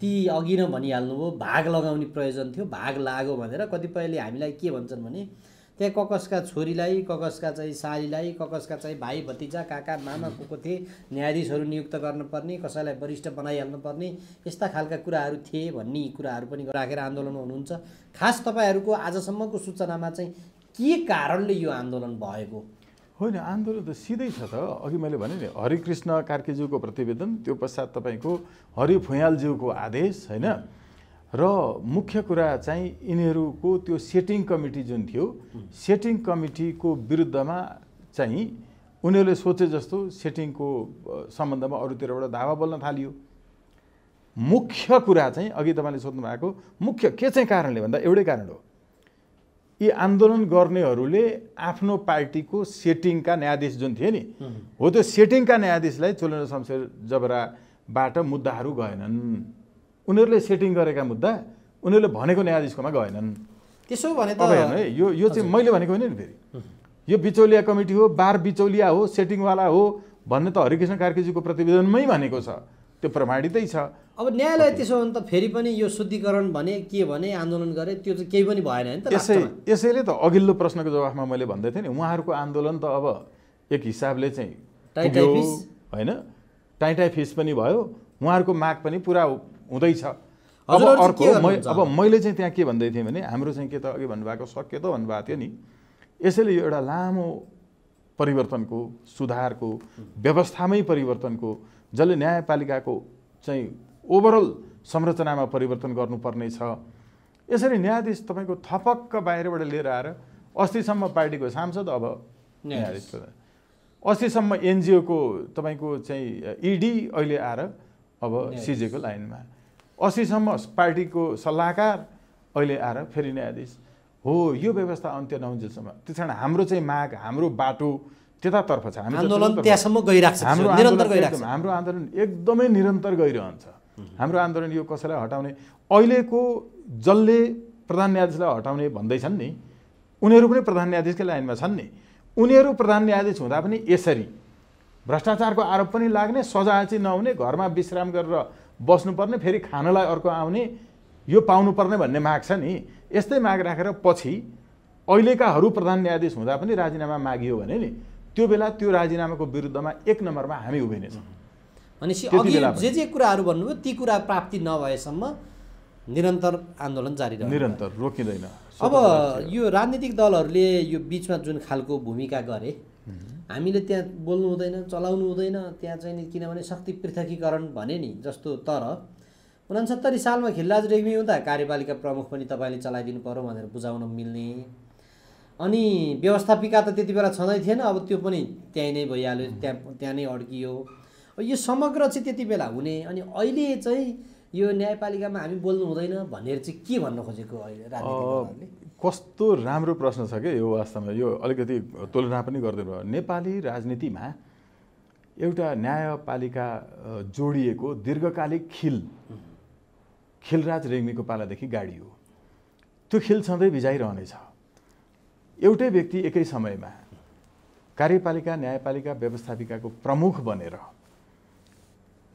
ती अघि नै भनिहाल्नुभयो भाग लगाउने प्रयोजन थियो भाग लाग्यो भनेर कतिपयले हामीलाई के भन्छन् भने त्यहाँ ककसका छोरीलाई ककसका चाहिँ सालीलाई ककसका चाहिँ भाइ भतिजा काका मामा को को थिए न्यायाधीशहरू नियुक्त गर्नुपर्ने कसैलाई वरिष्ठ बनाइहाल्नुपर्ने यस्ता खालका कुराहरू थिए भन्ने कुराहरू पनि राखेर आन्दोलनमा हुनुहुन्छ खास तपाईँहरूको आजसम्मको सूचनामा चाहिँ के कारणले यो आन्दोलन भएको होइन आन्दोलन त सिधै छ त अघि मैले भने नि हरिकृष्ण कार्कीज्यूको प्रतिवेदन त्यो पश्चात तपाईँको हरि फुयालज्यूको आदेश होइन र मुख्य कुरा चाहिँ यिनीहरूको त्यो सेटिङ कमिटी जुन थियो सेटिङ कमिटीको विरुद्धमा चाहिँ उनीहरूले सोचे जस्तो सेटिङको सम्बन्धमा अरूतिरबाट धावा बोल्न थालियो मुख्य कुरा चाहिँ अघि तपाईँले सोध्नु भएको मुख्य के चाहिँ कारणले भन्दा एउटै कारण हो यी आन्दोलन गर्नेहरूले आफ्नो पार्टीको सेटिङका न्यायाधीश जुन थिए नि हो त्यो सेटिङका न्यायाधीशलाई चोलेन्द्र शमशेर जबराबाट मुद्दाहरू गएनन् उनीहरूले सेटिङ गरेका मुद्दा उनीहरूले भनेको न्यायाधीशकोमा गएनन् त्यसो भने त हेर्नु है यो यो चाहिँ मैले भनेको होइन नि फेरि यो बिचौलिया कमिटी हो बार बिचौलिया हो सेटिङवाला हो भन्ने त हरिकृष्ण कार्कीजीको प्रतिवेदनमै भनेको छ त्यो प्रमाणितै छ अब न्यायालय त्यसो भने त फेरि पनि यो शुद्धिकरण भने के भने आन्दोलन गरे त्यो चाहिँ केही पनि भएन नि त यसै यसैले त अघिल्लो प्रश्नको जवाफमा मैले भन्दै थिएँ नि उहाँहरूको आन्दोलन त अब एक हिसाबले चाहिँ होइन टाइटाइ फिस पनि भयो उहाँहरूको माग पनि पुरा हुँदैछ अब अर्को अब मैले चाहिँ त्यहाँ के भन्दै थिएँ भने हाम्रो चाहिँ के त अघि भन्नुभएको सक्यो त भन्नुभएको थियो नि यसैले यो एउटा लामो परिवर्तनको सुधारको व्यवस्थामै परिवर्तनको जसले न्यायपालिकाको चाहिँ ओभरअल संरचनामा परिवर्तन गर्नुपर्ने छ यसरी न्यायाधीश तपाईँको थपक्क बाहिरबाट लिएर आएर अस्तिसम्म पार्टीको सांसद अब न्यायाधीश अस्तिसम्म एनजिओको तपाईँको चाहिँ इडी अहिले आएर अब सिजेको लाइनमा अस्तिसम्म पार्टीको सल्लाहकार अहिले आएर फेरि न्यायाधीश हो यो व्यवस्था अन्त्य नहुन्जेलसम्म त्यस कारण हाम्रो चाहिँ माग हाम्रो बाटो त्यतातर्फ छ हामी आन्दोलन त्यहाँसम्म हाम्रो हाम्रो आन्दोलन एकदमै निरन्तर गइरहन्छ हाम्रो आन्दोलन यो कसैलाई हटाउने अहिलेको जसले प्रधान न्यायाधीशलाई हटाउने भन्दैछन् नि उनीहरू पनि प्रधान न्यायाधीशकै लाइनमा छन् नि उनीहरू प्रधान न्यायाधीश हुँदा पनि यसरी भ्रष्टाचारको आरोप पनि लाग्ने सजाय चाहिँ नहुने घरमा विश्राम गरेर बस्नुपर्ने फेरि खानलाई अर्को आउने यो पाउनुपर्ने भन्ने माग छ नि यस्तै माग राखेर पछि अहिलेकाहरू प्रधान न्यायाधीश हुँदा पनि राजीनामा मागियो भने नि त्यो बेला त्यो राजीनामाको विरुद्धमा एक नम्बरमा हामी उभिनेछौँ भनेपछि अघि जे जे कुराहरू भन्नुभयो ती कुरा प्राप्ति नभएसम्म निरन्तर आन्दोलन जारी रहन्छ निरन्तर रोकिँदैन अब यो राजनीतिक दलहरूले यो बिचमा जुन खालको भूमिका गरे हामीले त्यहाँ बोल्नु हुँदैन चलाउनु हुँदैन त्यहाँ चाहिँ नि किनभने शक्ति पृथकीकरण भने नि जस्तो तर उनासत्तरी सालमा खिल्लाज रेग्मी हुँदा कार्यपालिका प्रमुख पनि तपाईँले चलाइदिनु पऱ्यो भनेर बुझाउन मिल्ने अनि व्यवस्थापिका त त्यति बेला छँदै थिएन अब त्यो पनि त्यहीँ नै भइहाल्यो त्यहाँ त्यहाँ नै अड्कियो यो समग्र चाहिँ त्यति बेला हुने अनि अहिले चाहिँ यो न्यायपालिकामा हामी बोल्नु हुँदैन भनेर चाहिँ के भन्न खोजेको अहिले कस्तो राम्रो प्रश्न छ क्या यो वास्तवमा यो अलिकति तुलना पनि गर्दै गरिदिनु नेपाली राजनीतिमा एउटा न्यायपालिका जोडिएको दीर्घकालिक खिल खेलराज रेग्मीको पालादेखि गाडी हो त्यो खेल सधैँ भिजाइरहनेछ एउटै व्यक्ति एकै समयमा कार्यपालिका न्यायपालिका व्यवस्थापिकाको प्रमुख बनेर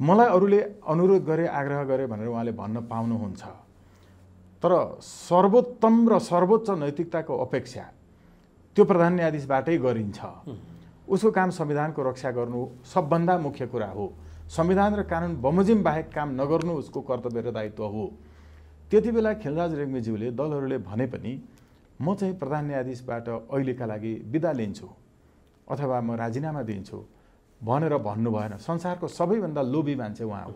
मलाई अरूले अनुरोध गरे आग्रह गरे भनेर उहाँले भन्न पाउनुहुन्छ तर सर्वोत्तम र सर्वोच्च नैतिकताको अपेक्षा त्यो प्रधान न्यायाधीशबाटै गरिन्छ उसको काम संविधानको रक्षा गर्नु सबभन्दा मुख्य कुरा हो संविधान र कानुन बमोजिम बाहेक काम नगर्नु उसको कर्तव्य र दायित्व हो त्यति बेला खेलराज रेग्मीज्यूले दलहरूले भने पनि म चाहिँ प्रधान न्यायाधीशबाट अहिलेका लागि बिदा लिन्छु अथवा म राजीनामा दिन्छु भनेर भन्नु भएन संसारको सबैभन्दा लोभी मान्छे उहाँ हो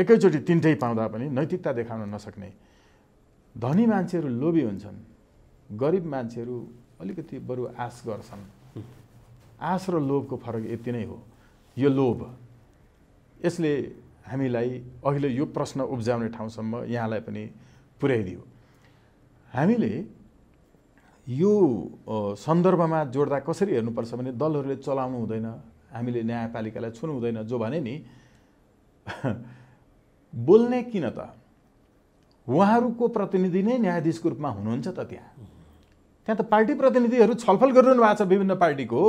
एकैचोटि तिनटै पाउँदा पनि नैतिकता देखाउन नसक्ने धनी मान्छेहरू लोभी हुन्छन् गरिब मान्छेहरू अलिकति बरु आस गर्छन् आश र लोभको फरक यति नै हो यो लोभ यसले हामीलाई अहिले यो प्रश्न उब्जाउने ठाउँसम्म यहाँलाई पनि पुर्याइदियो हामीले यो सन्दर्भमा जोड्दा कसरी हेर्नुपर्छ भने दलहरूले चलाउनु हुँदैन हामीले न्यायपालिकालाई छुनु हुँदैन जो भने नि बोल्ने किन त उहाँहरूको प्रतिनिधि नै न्यायाधीशको रूपमा हुनुहुन्छ त त्यहाँ त्यहाँ त पार्टी प्रतिनिधिहरू छलफल गरिरहनु भएको छ विभिन्न पार्टीको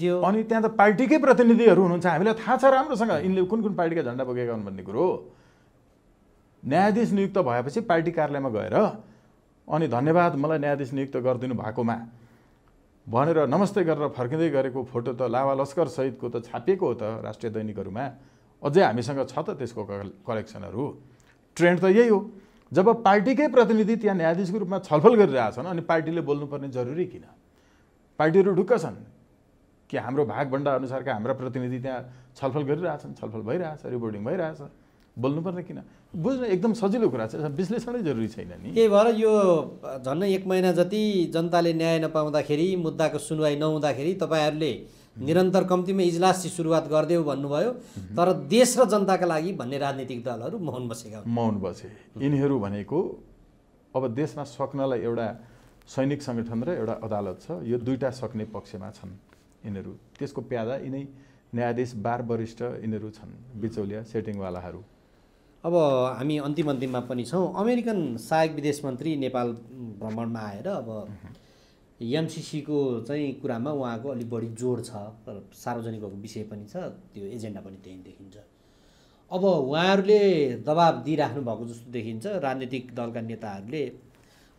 थियो अनि त्यहाँ त पार्टीकै प्रतिनिधिहरू हुनुहुन्छ हामीलाई थाहा छ राम्रोसँग यिनले कुन कुन पार्टीका झन्डा बोकेका हुन् भन्ने कुरो हो न्यायाधीश नियुक्त भएपछि पार्टी कार्यालयमा गएर अनि धन्यवाद मलाई न्यायाधीश नियुक्त गरिदिनु भएकोमा भनेर नमस्ते गरेर फर्किँदै गरेको फोटो त लावा लस्कर सहितको त छापिएको हो त राष्ट्रिय दैनिकहरूमा अझै हामीसँग छ त त्यसको कलेक्सनहरू ट्रेन्ड त यही हो जब पार्टीकै प्रतिनिधि त्यहाँ न्यायाधीशको रूपमा छलफल गरिरहेछन् अनि पार्टीले बोल्नुपर्ने जरुरी किन पार्टीहरू ढुक्क छन् कि हाम्रो अनुसारका हाम्रा प्रतिनिधि त्यहाँ छलफल गरिरहेछन् छलफल भइरहेछ रिपोर्टिङ भइरहेछ बोल्नुपर्ने किन बुझ्नु एकदम सजिलो कुरा छ विश्लेषणै जरुरी छैन नि त्यही भएर यो झन्नै एक महिना जति जनताले न्याय नपाउँदाखेरि मुद्दाको सुनवाई नहुँदाखेरि तपाईँहरूले निरन्तर कम्तीमा इजलास चाहिँ सुरुवात गरिदेऊ भन्नुभयो तर देश र जनताका लागि भन्ने राजनीतिक दलहरू मौन बसेका मौन बसे यिनीहरू भनेको अब देशमा सक्नलाई एउटा सैनिक सङ्गठन र एउटा अदालत छ यो दुईवटा सक्ने पक्षमा छन् यिनीहरू त्यसको प्यादा यिनै न्यायाधीश बार वरिष्ठ यिनीहरू छन् बिचौलिया सेटिङवालाहरू अब हामी अन्तिम अन्तिममा पनि छौँ अमेरिकन सहायक विदेश मन्त्री नेपाल भ्रमणमा आएर अब एमसिसीको चाहिँ कुरामा उहाँको अलिक बढी जोड छ सार्वजनिक भएको विषय पनि छ त्यो एजेन्डा पनि त्यहीँ देखिन्छ अब उहाँहरूले दबाब दिइराख्नु भएको जस्तो देखिन्छ राजनीतिक दलका नेताहरूले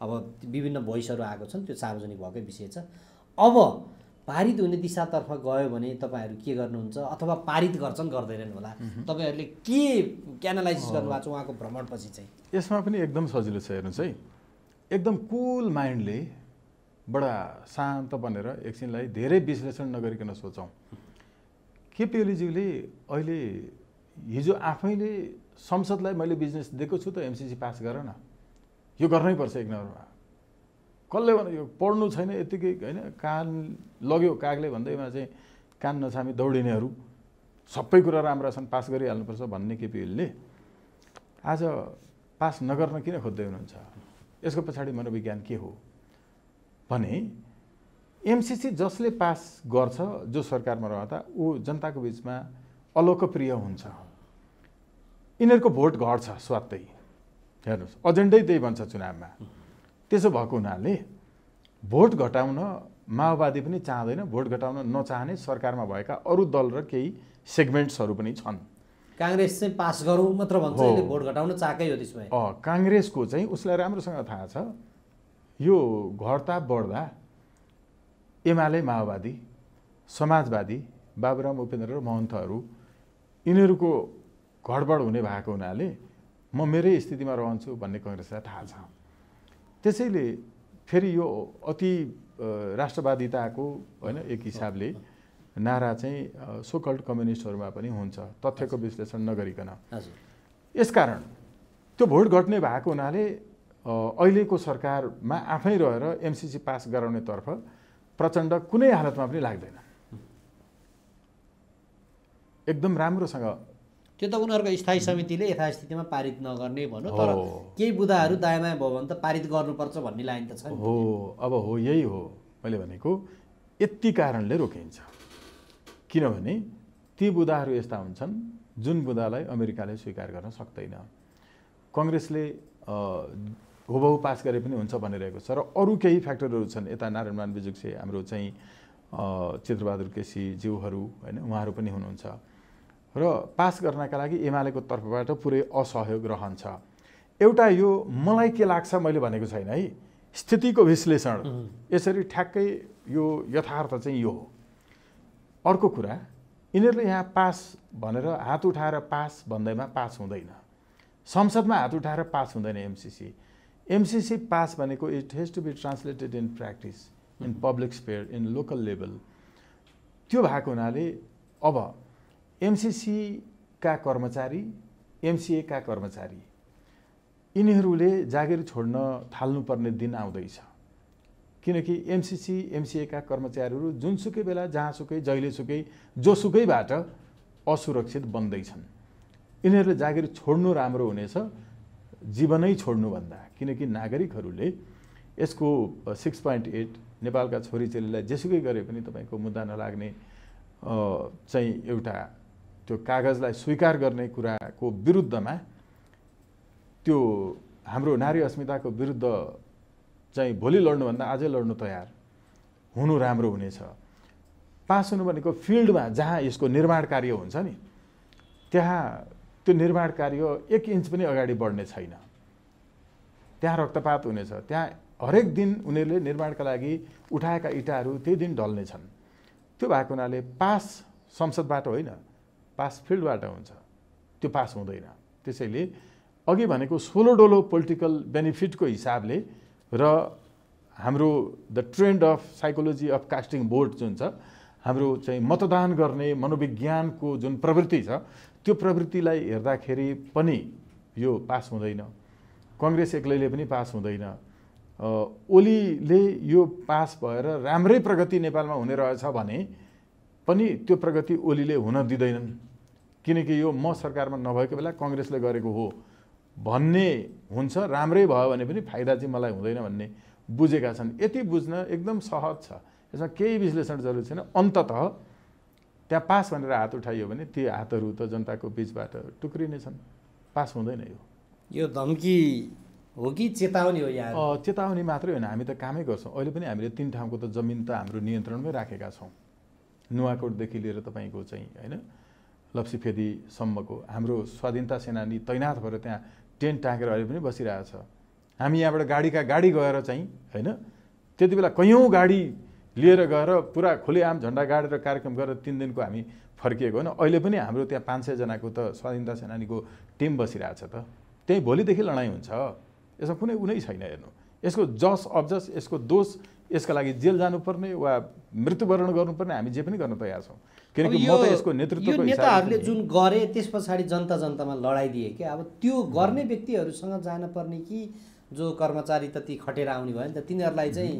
अब विभिन्न भोइसहरू आएको छन् त्यो सार्वजनिक भएकै विषय छ अब पारित हुने दिशातर्फ गयो भने तपाईँहरू के गर्नुहुन्छ अथवा पारित गर्छन् गर्दैनन् होला तपाईँहरूले के क्यानालाइसिस गर्नुभएको छ उहाँको भ्रमणपछि चाहिँ यसमा पनि एकदम सजिलो छ हेर्नुहोस् है एकदम कुल माइन्डले बडा शान्त बनेर एकछिनलाई धेरै विश्लेषण नगरिकन सोचौँ केपी ओलीज्यूले अहिले हिजो आफैले संसदलाई मैले बिजनेस दिएको छु त एमसिसी पास गर न यो गर्नै पर्छ एक नम्बरमा कसले भने यो पढ्नु छैन यत्तिकै होइन कान लग्यो कागले भन्दैमा चाहिँ कान नछामी दौडिनेहरू सबै कुरा राम्रा छन् पास गरिहाल्नुपर्छ भन्ने केपिएलले आज पास नगर्न किन खोज्दै हुनुहुन्छ यसको पछाडि मनोविज्ञान के हो भने एमसिसी जसले पास गर्छ जो सरकारमा रहँदा ऊ जनताको बिचमा अलोकप्रिय हुन्छ यिनीहरूको भोट घट्छ स्वात्तै हेर्नुहोस् एजेन्डै त्यही भन्छ चुनावमा त्यसो भएको हुनाले भोट घटाउन माओवादी पनि चाहँदैन भोट घटाउन नचाहने सरकारमा भएका अरू दल र केही सेगमेन्ट्सहरू पनि छन् काङ्ग्रेस चाहिँ पास गरौँ मात्र भन्छ भोट घटाउन चाहकै हो त्यसमा काङ्ग्रेसको चाहिँ उसलाई राम्रोसँग थाहा छ यो घट्दा बढ्दा एमाले माओवादी समाजवादी बाबुराम उपेन्द्र र महन्तहरू यिनीहरूको घडबड हुने भएको हुनाले म मेरै स्थितिमा रहन्छु भन्ने कङ्ग्रेसलाई थाहा छ त्यसैले फेरि यो अति राष्ट्रवादिताको होइन एक हिसाबले नारा चाहिँ सोकल्ड कम्युनिस्टहरूमा पनि हुन्छ तथ्यको विश्लेषण नगरिकन यसकारण त्यो भोट घट्ने भएको हुनाले अहिलेको सरकारमा आफै रहेर एमसिसी पास गराउनेतर्फ प्रचण्ड कुनै हालतमा पनि लाग्दैन एकदम राम्रोसँग त्यो त उनीहरूको स्थायी समितिले यथास्थितिमा पारित नगर्ने भन्नु तर केही बुदाहरू दायामाया भयो भने त पारित गर्नुपर्छ भन्ने लाइन त छ हो अब हो यही हो मैले भनेको यति कारणले रोकिन्छ किनभने ती बुदाहरू यस्ता हुन्छन् जुन बुदालाई अमेरिकाले स्वीकार गर्न सक्दैन कङ्ग्रेसले हुबहु पास गरे पनि हुन्छ भनिरहेको छ र अरू केही फ्याक्टरहरू छन् यता नारायण मान बिजुक्से हाम्रो चाहिँ चित्रबहादुर केसीज्यूहरू होइन उहाँहरू पनि हुनुहुन्छ र पास गर्नका लागि एमालेको तर्फबाट पुरै असहयोग रहन्छ एउटा यो मलाई के लाग्छ मैले भनेको छैन है स्थितिको विश्लेषण यसरी ठ्याक्कै यो यथार्थ चाहिँ यो हो अर्को कुरा यिनीहरूले यहाँ पास भनेर हात उठाएर पास भन्दैमा पास हुँदैन संसदमा हात उठाएर पास हुँदैन एमसिसी एमसिसी पास भनेको it has to be translated in practice in public sphere in local level त्यो भएको हुनाले अब एमसिसीका कर्मचारी एमसिएका कर्मचारी यिनीहरूले जागिर छोड्न थाल्नुपर्ने दिन आउँदैछ किनकि एमसिसी एमसिएका कर्मचारीहरू जुनसुकै बेला जहाँसुकै जहिलेसुकै जोसुकैबाट असुरक्षित बन्दैछन् यिनीहरूले जागिर छोड्नु राम्रो हुनेछ जीवनै छोड्नुभन्दा किनकि नागरिकहरूले यसको सिक्स पोइन्ट एट नेपालका छोरीचेलीलाई जेसुकै गरे पनि तपाईँको मुद्दा नलाग्ने चाहिँ एउटा त्यो कागजलाई स्वीकार गर्ने कुराको विरुद्धमा त्यो हाम्रो नारी अस्मिताको विरुद्ध चाहिँ भोलि लड्नुभन्दा आजै लड्नु तयार हुनु राम्रो हुनेछ पास हुनु भनेको फिल्डमा जहाँ यसको निर्माण कार्य हुन्छ नि त्यहाँ त्यो निर्माण कार्य एक इन्च पनि अगाडि बढ्ने छैन त्यहाँ रक्तपात हुनेछ त्यहाँ हरेक दिन उनीहरूले निर्माणका लागि उठाएका इँटाहरू त्यही दिन ढल्नेछन् त्यो भएको हुनाले पास संसदबाट होइन पास फिल्डबाट हुन्छ त्यो पास हुँदैन त्यसैले अघि भनेको सोलो डोलो पोलिटिकल बेनिफिटको हिसाबले र हाम्रो the trend of psychology of casting board जुन छ हाम्रो चाहिँ मतदान गर्ने मनोविज्ञानको जुन प्रवृत्ति छ त्यो प्रवृत्तिलाई हेर्दाखेरि पनि यो पास हुँदैन कङ्ग्रेस एक्लैले पनि पास हुँदैन ओलीले यो पास भएर राम्रै प्रगति नेपालमा हुने रहेछ भने पनि त्यो प्रगति ओलीले हुन दिँदैनन् किनकि यो म सरकारमा नभएको बेला कङ्ग्रेसले गरेको हो भन्ने हुन्छ राम्रै भयो भने पनि फाइदा चाहिँ मलाई हुँदैन भन्ने बुझेका छन् यति बुझ्न एकदम सहज छ यसमा केही विश्लेषण जरुरी छैन अन्तत त्यहाँ पास भनेर हात उठाइयो भने ती हातहरू त जनताको बिचबाट टुक्रिने छन् पास हुँदैन यो यो धम्की हो कि चेतावनी हो यहाँ चेतावनी मात्रै होइन हामी त कामै गर्छौँ अहिले पनि हामीले तिन ठाउँको त जमिन त हाम्रो नियन्त्रणमै राखेका छौँ नुवाकोटदेखि लिएर तपाईँको चाहिँ होइन लप्सीफेदीसम्मको हाम्रो स्वाधीनता सेनानी तैनाथ भएर त्यहाँ टेन्ट टाँकेर अहिले पनि बसिरहेछ हामी यहाँबाट गाडीका गाडी गएर चाहिँ होइन त्यति बेला कैयौँ गाडी लिएर गएर पुरा खुलेआम झन्डा गाडेर कार्यक्रम गरेर तिन दिनको हामी फर्किएको होइन अहिले पनि हाम्रो त्यहाँ पाँच सयजनाको त स्वाधीनता सेनानीको टिम बसिरहेछ त त्यहीँ भोलिदेखि लडाइँ हुन्छ यसमा कुनै उनै छैन हेर्नु यसको जस अबजस यसको दोष यसका लागि जेल जानुपर्ने वा मृत्युवरण गर्नुपर्ने हामी जे पनि गर्न तयार छौँ किनकि म त यसको नेतृत्व यो नेताहरूले जुन गरे त्यस पछाडि जनता जनतामा लडाइदिए कि अब त्यो गर्ने व्यक्तिहरूसँग जान पर्ने कि जो कर्मचारी त खटेर आउने भयो नि त तिनीहरूलाई चाहिँ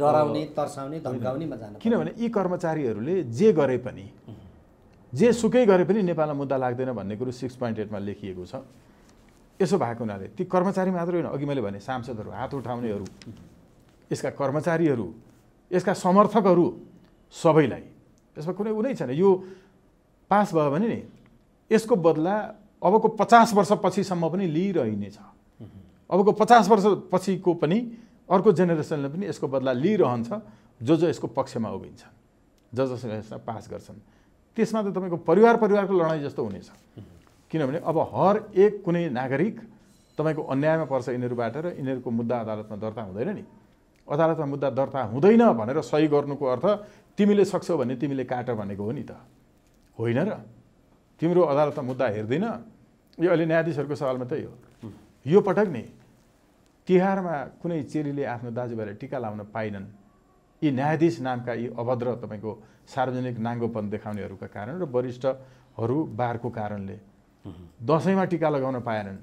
डराउने तर्साउने धम्काउनेमा जान किनभने यी कर्मचारीहरूले जे गरे पनि जे सुकै गरे पनि नेपालमा मुद्दा लाग्दैन भन्ने कुरो सिक्स पोइन्ट एटमा लेखिएको छ यसो भएको हुनाले ती कर्मचारी मात्रै होइन अघि मैले भने सांसदहरू हात उठाउनेहरू यसका कर्मचारीहरू यसका समर्थकहरू सबैलाई त्यसमा कुनै उनी छैन यो पास भयो भने नि यसको बदला अबको पचास वर्षपछिसम्म पनि लिइरहनेछ अबको पचास वर्षपछिको पनि अर्को जेनेरेसनले पनि यसको बदला लिइरहन्छ जो जो यसको पक्षमा उभिन्छन् ज जसले यसलाई पास गर्छन् त्यसमा त तपाईँको परिवार परिवारको लडाइँ जस्तो हुनेछ किनभने अब हर एक कुनै नागरिक तपाईँको अन्यायमा पर्छ यिनीहरूबाट र यिनीहरूको मुद्दा अदालतमा दर्ता हुँदैन नि अदालतमा मुद्दा दर्ता हुँदैन भनेर सही गर्नुको अर्थ तिमीले सक्छौ भने तिमीले काट भनेको हो नि त होइन र तिम्रो अदालतमा मुद्दा हेर्दैन यो अहिले न्यायाधीशहरूको सवाल मात्रै हो यो पटक नि तिहारमा कुनै चेलीले आफ्नो दाजुभाइलाई टिका लाउन पाइनन् यी न्यायाधीश नामका यी अभद्र तपाईँको सार्वजनिक नाङ्गोपन देखाउनेहरूका कारण र वरिष्ठहरू बारको कारणले दसैँमा टिका लगाउन पाएनन्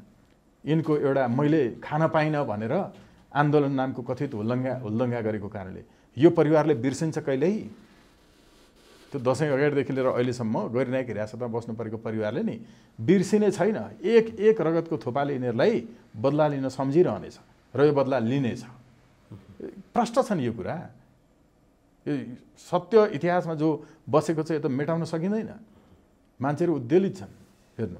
यिनको एउटा मैले खान पाइनँ भनेर आन्दोलन नामको कथित उल्लङ्घा उल्लङ्घा गरेको कारणले यो परिवारले बिर्सिन्छ कहिल्यै त्यो दसैँ अगाडिदेखि लिएर अहिलेसम्म गरिरहेको रियासतमा बस्नु परेको परिवारले नि बिर्सिने छैन एक एक रगतको थोपाले यिनीहरूलाई बदला लिन सम्झिरहनेछ र यो बदला लिनेछ प्रष्ट छन् यो कुरा यो सत्य इतिहासमा जो बसेको छ यो त मेटाउन सकिँदैन मान्छेहरू उद्वेलित छन् हेर्नु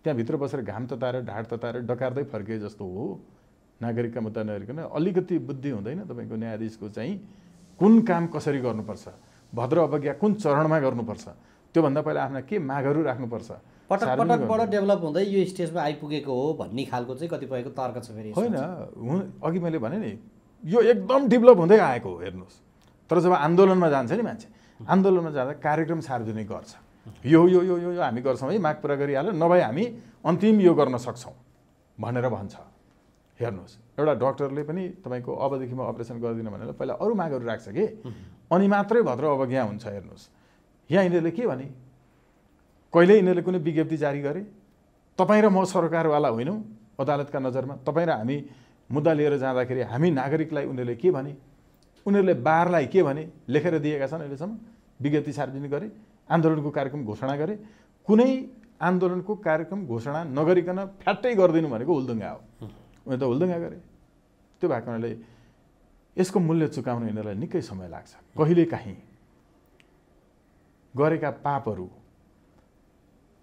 त्यहाँभित्र बसेर घाम तताएर ढाड तताएर डकार्दै फर्के जस्तो हो नागरिकका मुद्दा नहेरिकन अलिकति बुद्धि हुँदैन तपाईँको न्यायाधीशको चाहिँ कुन काम कसरी गर्नुपर्छ भद्र अवज्ञा कुन चरणमा गर्नुपर्छ त्योभन्दा पहिला आफ्ना के मागहरू राख्नुपर्छ पटक पटकबाट डेभलप हुँदै यो स्टेजमा आइपुगेको हो भन्ने खालको चाहिँ कतिपयको तर्क छ फेरि होइन अघि मैले भने नि यो एकदम डेभलप हुँदै आएको हो हेर्नुहोस् तर जब आन्दोलनमा जान्छ नि मान्छे आन्दोलनमा जाँदा कार्यक्रम सार्वजनिक गर्छ यो यो यो यो हामी गर्छौँ है माग पुरा गरिहाल्यो नभए हामी अन्तिम यो गर्न सक्छौँ भनेर भन्छ हेर्नुहोस् एउटा डक्टरले पनि तपाईँको अबदेखि म अपरेसन गर्दिनँ भनेर पहिला अरू मागहरू राख्छ कि अनि मात्रै भद्र अवज्ञा हुन्छ हेर्नुहोस् यहाँ यिनीहरूले के भने कहिले यिनीहरूले कुनै विज्ञप्ति जारी गरे तपाईँ र म सरकारवाला होइनौँ अदालतका नजरमा तपाईँ र हामी मुद्दा लिएर जाँदाखेरि हामी नागरिकलाई उनीहरूले के भने उनीहरूले बारलाई के भने लेखेर दिएका छन् अहिलेसम्म विज्ञप्ति सार्वजनिक गरे आन्दोलनको कार्यक्रम घोषणा गरे कुनै आन्दोलनको कार्यक्रम घोषणा नगरिकन फ्याट्टै गरिदिनु भनेको हुलदुङ्गा हो उनीहरू त हुलदुङ्गा गरे त्यो भएको हुनाले यसको मूल्य चुकाउन यिनीहरूलाई निकै समय लाग्छ कहिलेकाहीँ गरेका पापहरू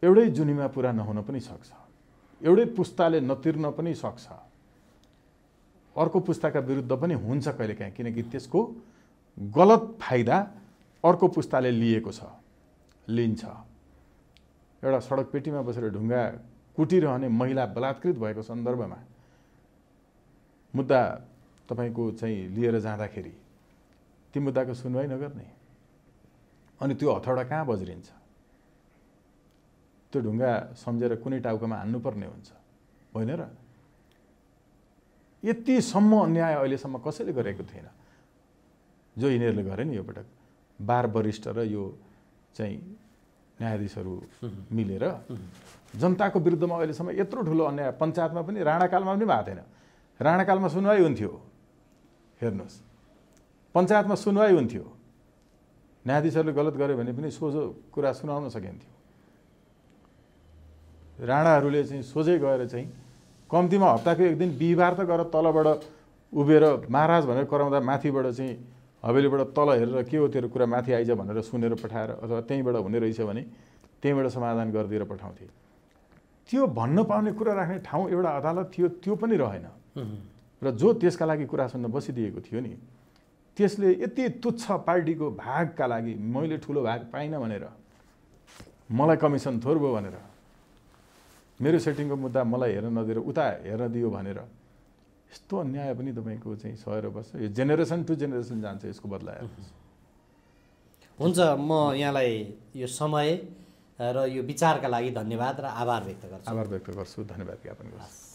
एउटै जुनीमा पुरा नहुन पनि सक्छ एउटै पुस्ताले नतिर्न पनि सक्छ अर्को पुस्ताका विरुद्ध पनि हुन्छ कहिलेकाहीँ किनकि त्यसको गलत फाइदा अर्को पुस्ताले लिएको छ लिन्छ एउटा सडक पेटीमा बसेर ढुङ्गा कुटिरहने महिला बलात्कृत भएको सन्दर्भमा मुद्दा तपाईँको चाहिँ लिएर जाँदाखेरि ती मुद्दाको सुनवाई नगर्ने अनि त्यो हथौडा कहाँ बज्रिन्छ त्यो ढुङ्गा सम्झेर कुनै टाउकोमा हान्नुपर्ने हुन्छ होइन र यतिसम्म अन्याय अहिलेसम्म कसैले गरेको थिएन जो यिनीहरूले गरे नि यो पटक बार वरिष्ठ र यो चाहिँ न्यायाधीशहरू मिलेर जनताको विरुद्धमा अहिलेसम्म यत्रो ठुलो अन्याय पञ्चायतमा पनि राणाकालमा पनि भएको थिएन राणाकालमा सुनवाई हुन्थ्यो हेर्नुहोस् पञ्चायतमा सुनवाई हुन्थ्यो न्यायाधीशहरूले गलत गर्यो भने पनि सोझो कुरा सुनाउन सकिन्थ्यो राणाहरूले चाहिँ सोझै गएर चाहिँ कम्तीमा हप्ताको एक दिन बिहिबार त गएर तलबाट उभिएर महाराज भनेर कराउँदा माथिबाट चाहिँ हवेलीबाट तल हेरेर के हो तेरो कुरा माथि आइज भनेर सुनेर पठाएर अथवा त्यहीँबाट हुने रहेछ भने त्यहीँबाट समाधान गरिदिएर पठाउँथे त्यो भन्न पाउने कुरा राख्ने ठाउँ एउटा अदालत थियो त्यो पनि रहेन र जो त्यसका लागि कुरा सुन्न बसिदिएको थियो नि त्यसले यति तुच्छ पार्टीको भागका लागि मैले ठुलो भाग पाइनँ भनेर मलाई कमिसन भयो भनेर मेरो सेटिङको मुद्दा मलाई हेर्न नदिएर उता हेर्न दियो भनेर यस्तो अन्याय पनि तपाईँको चाहिँ सहेर बस्छ यो जेनेरेसन टु जेनेरेसन जान्छ यसको बदला हुन्छ म यहाँलाई यो समय र यो विचारका लागि धन्यवाद र आभार व्यक्त गर्छु आभार व्यक्त गर्छु धन्यवाद ज्ञापन गर्छु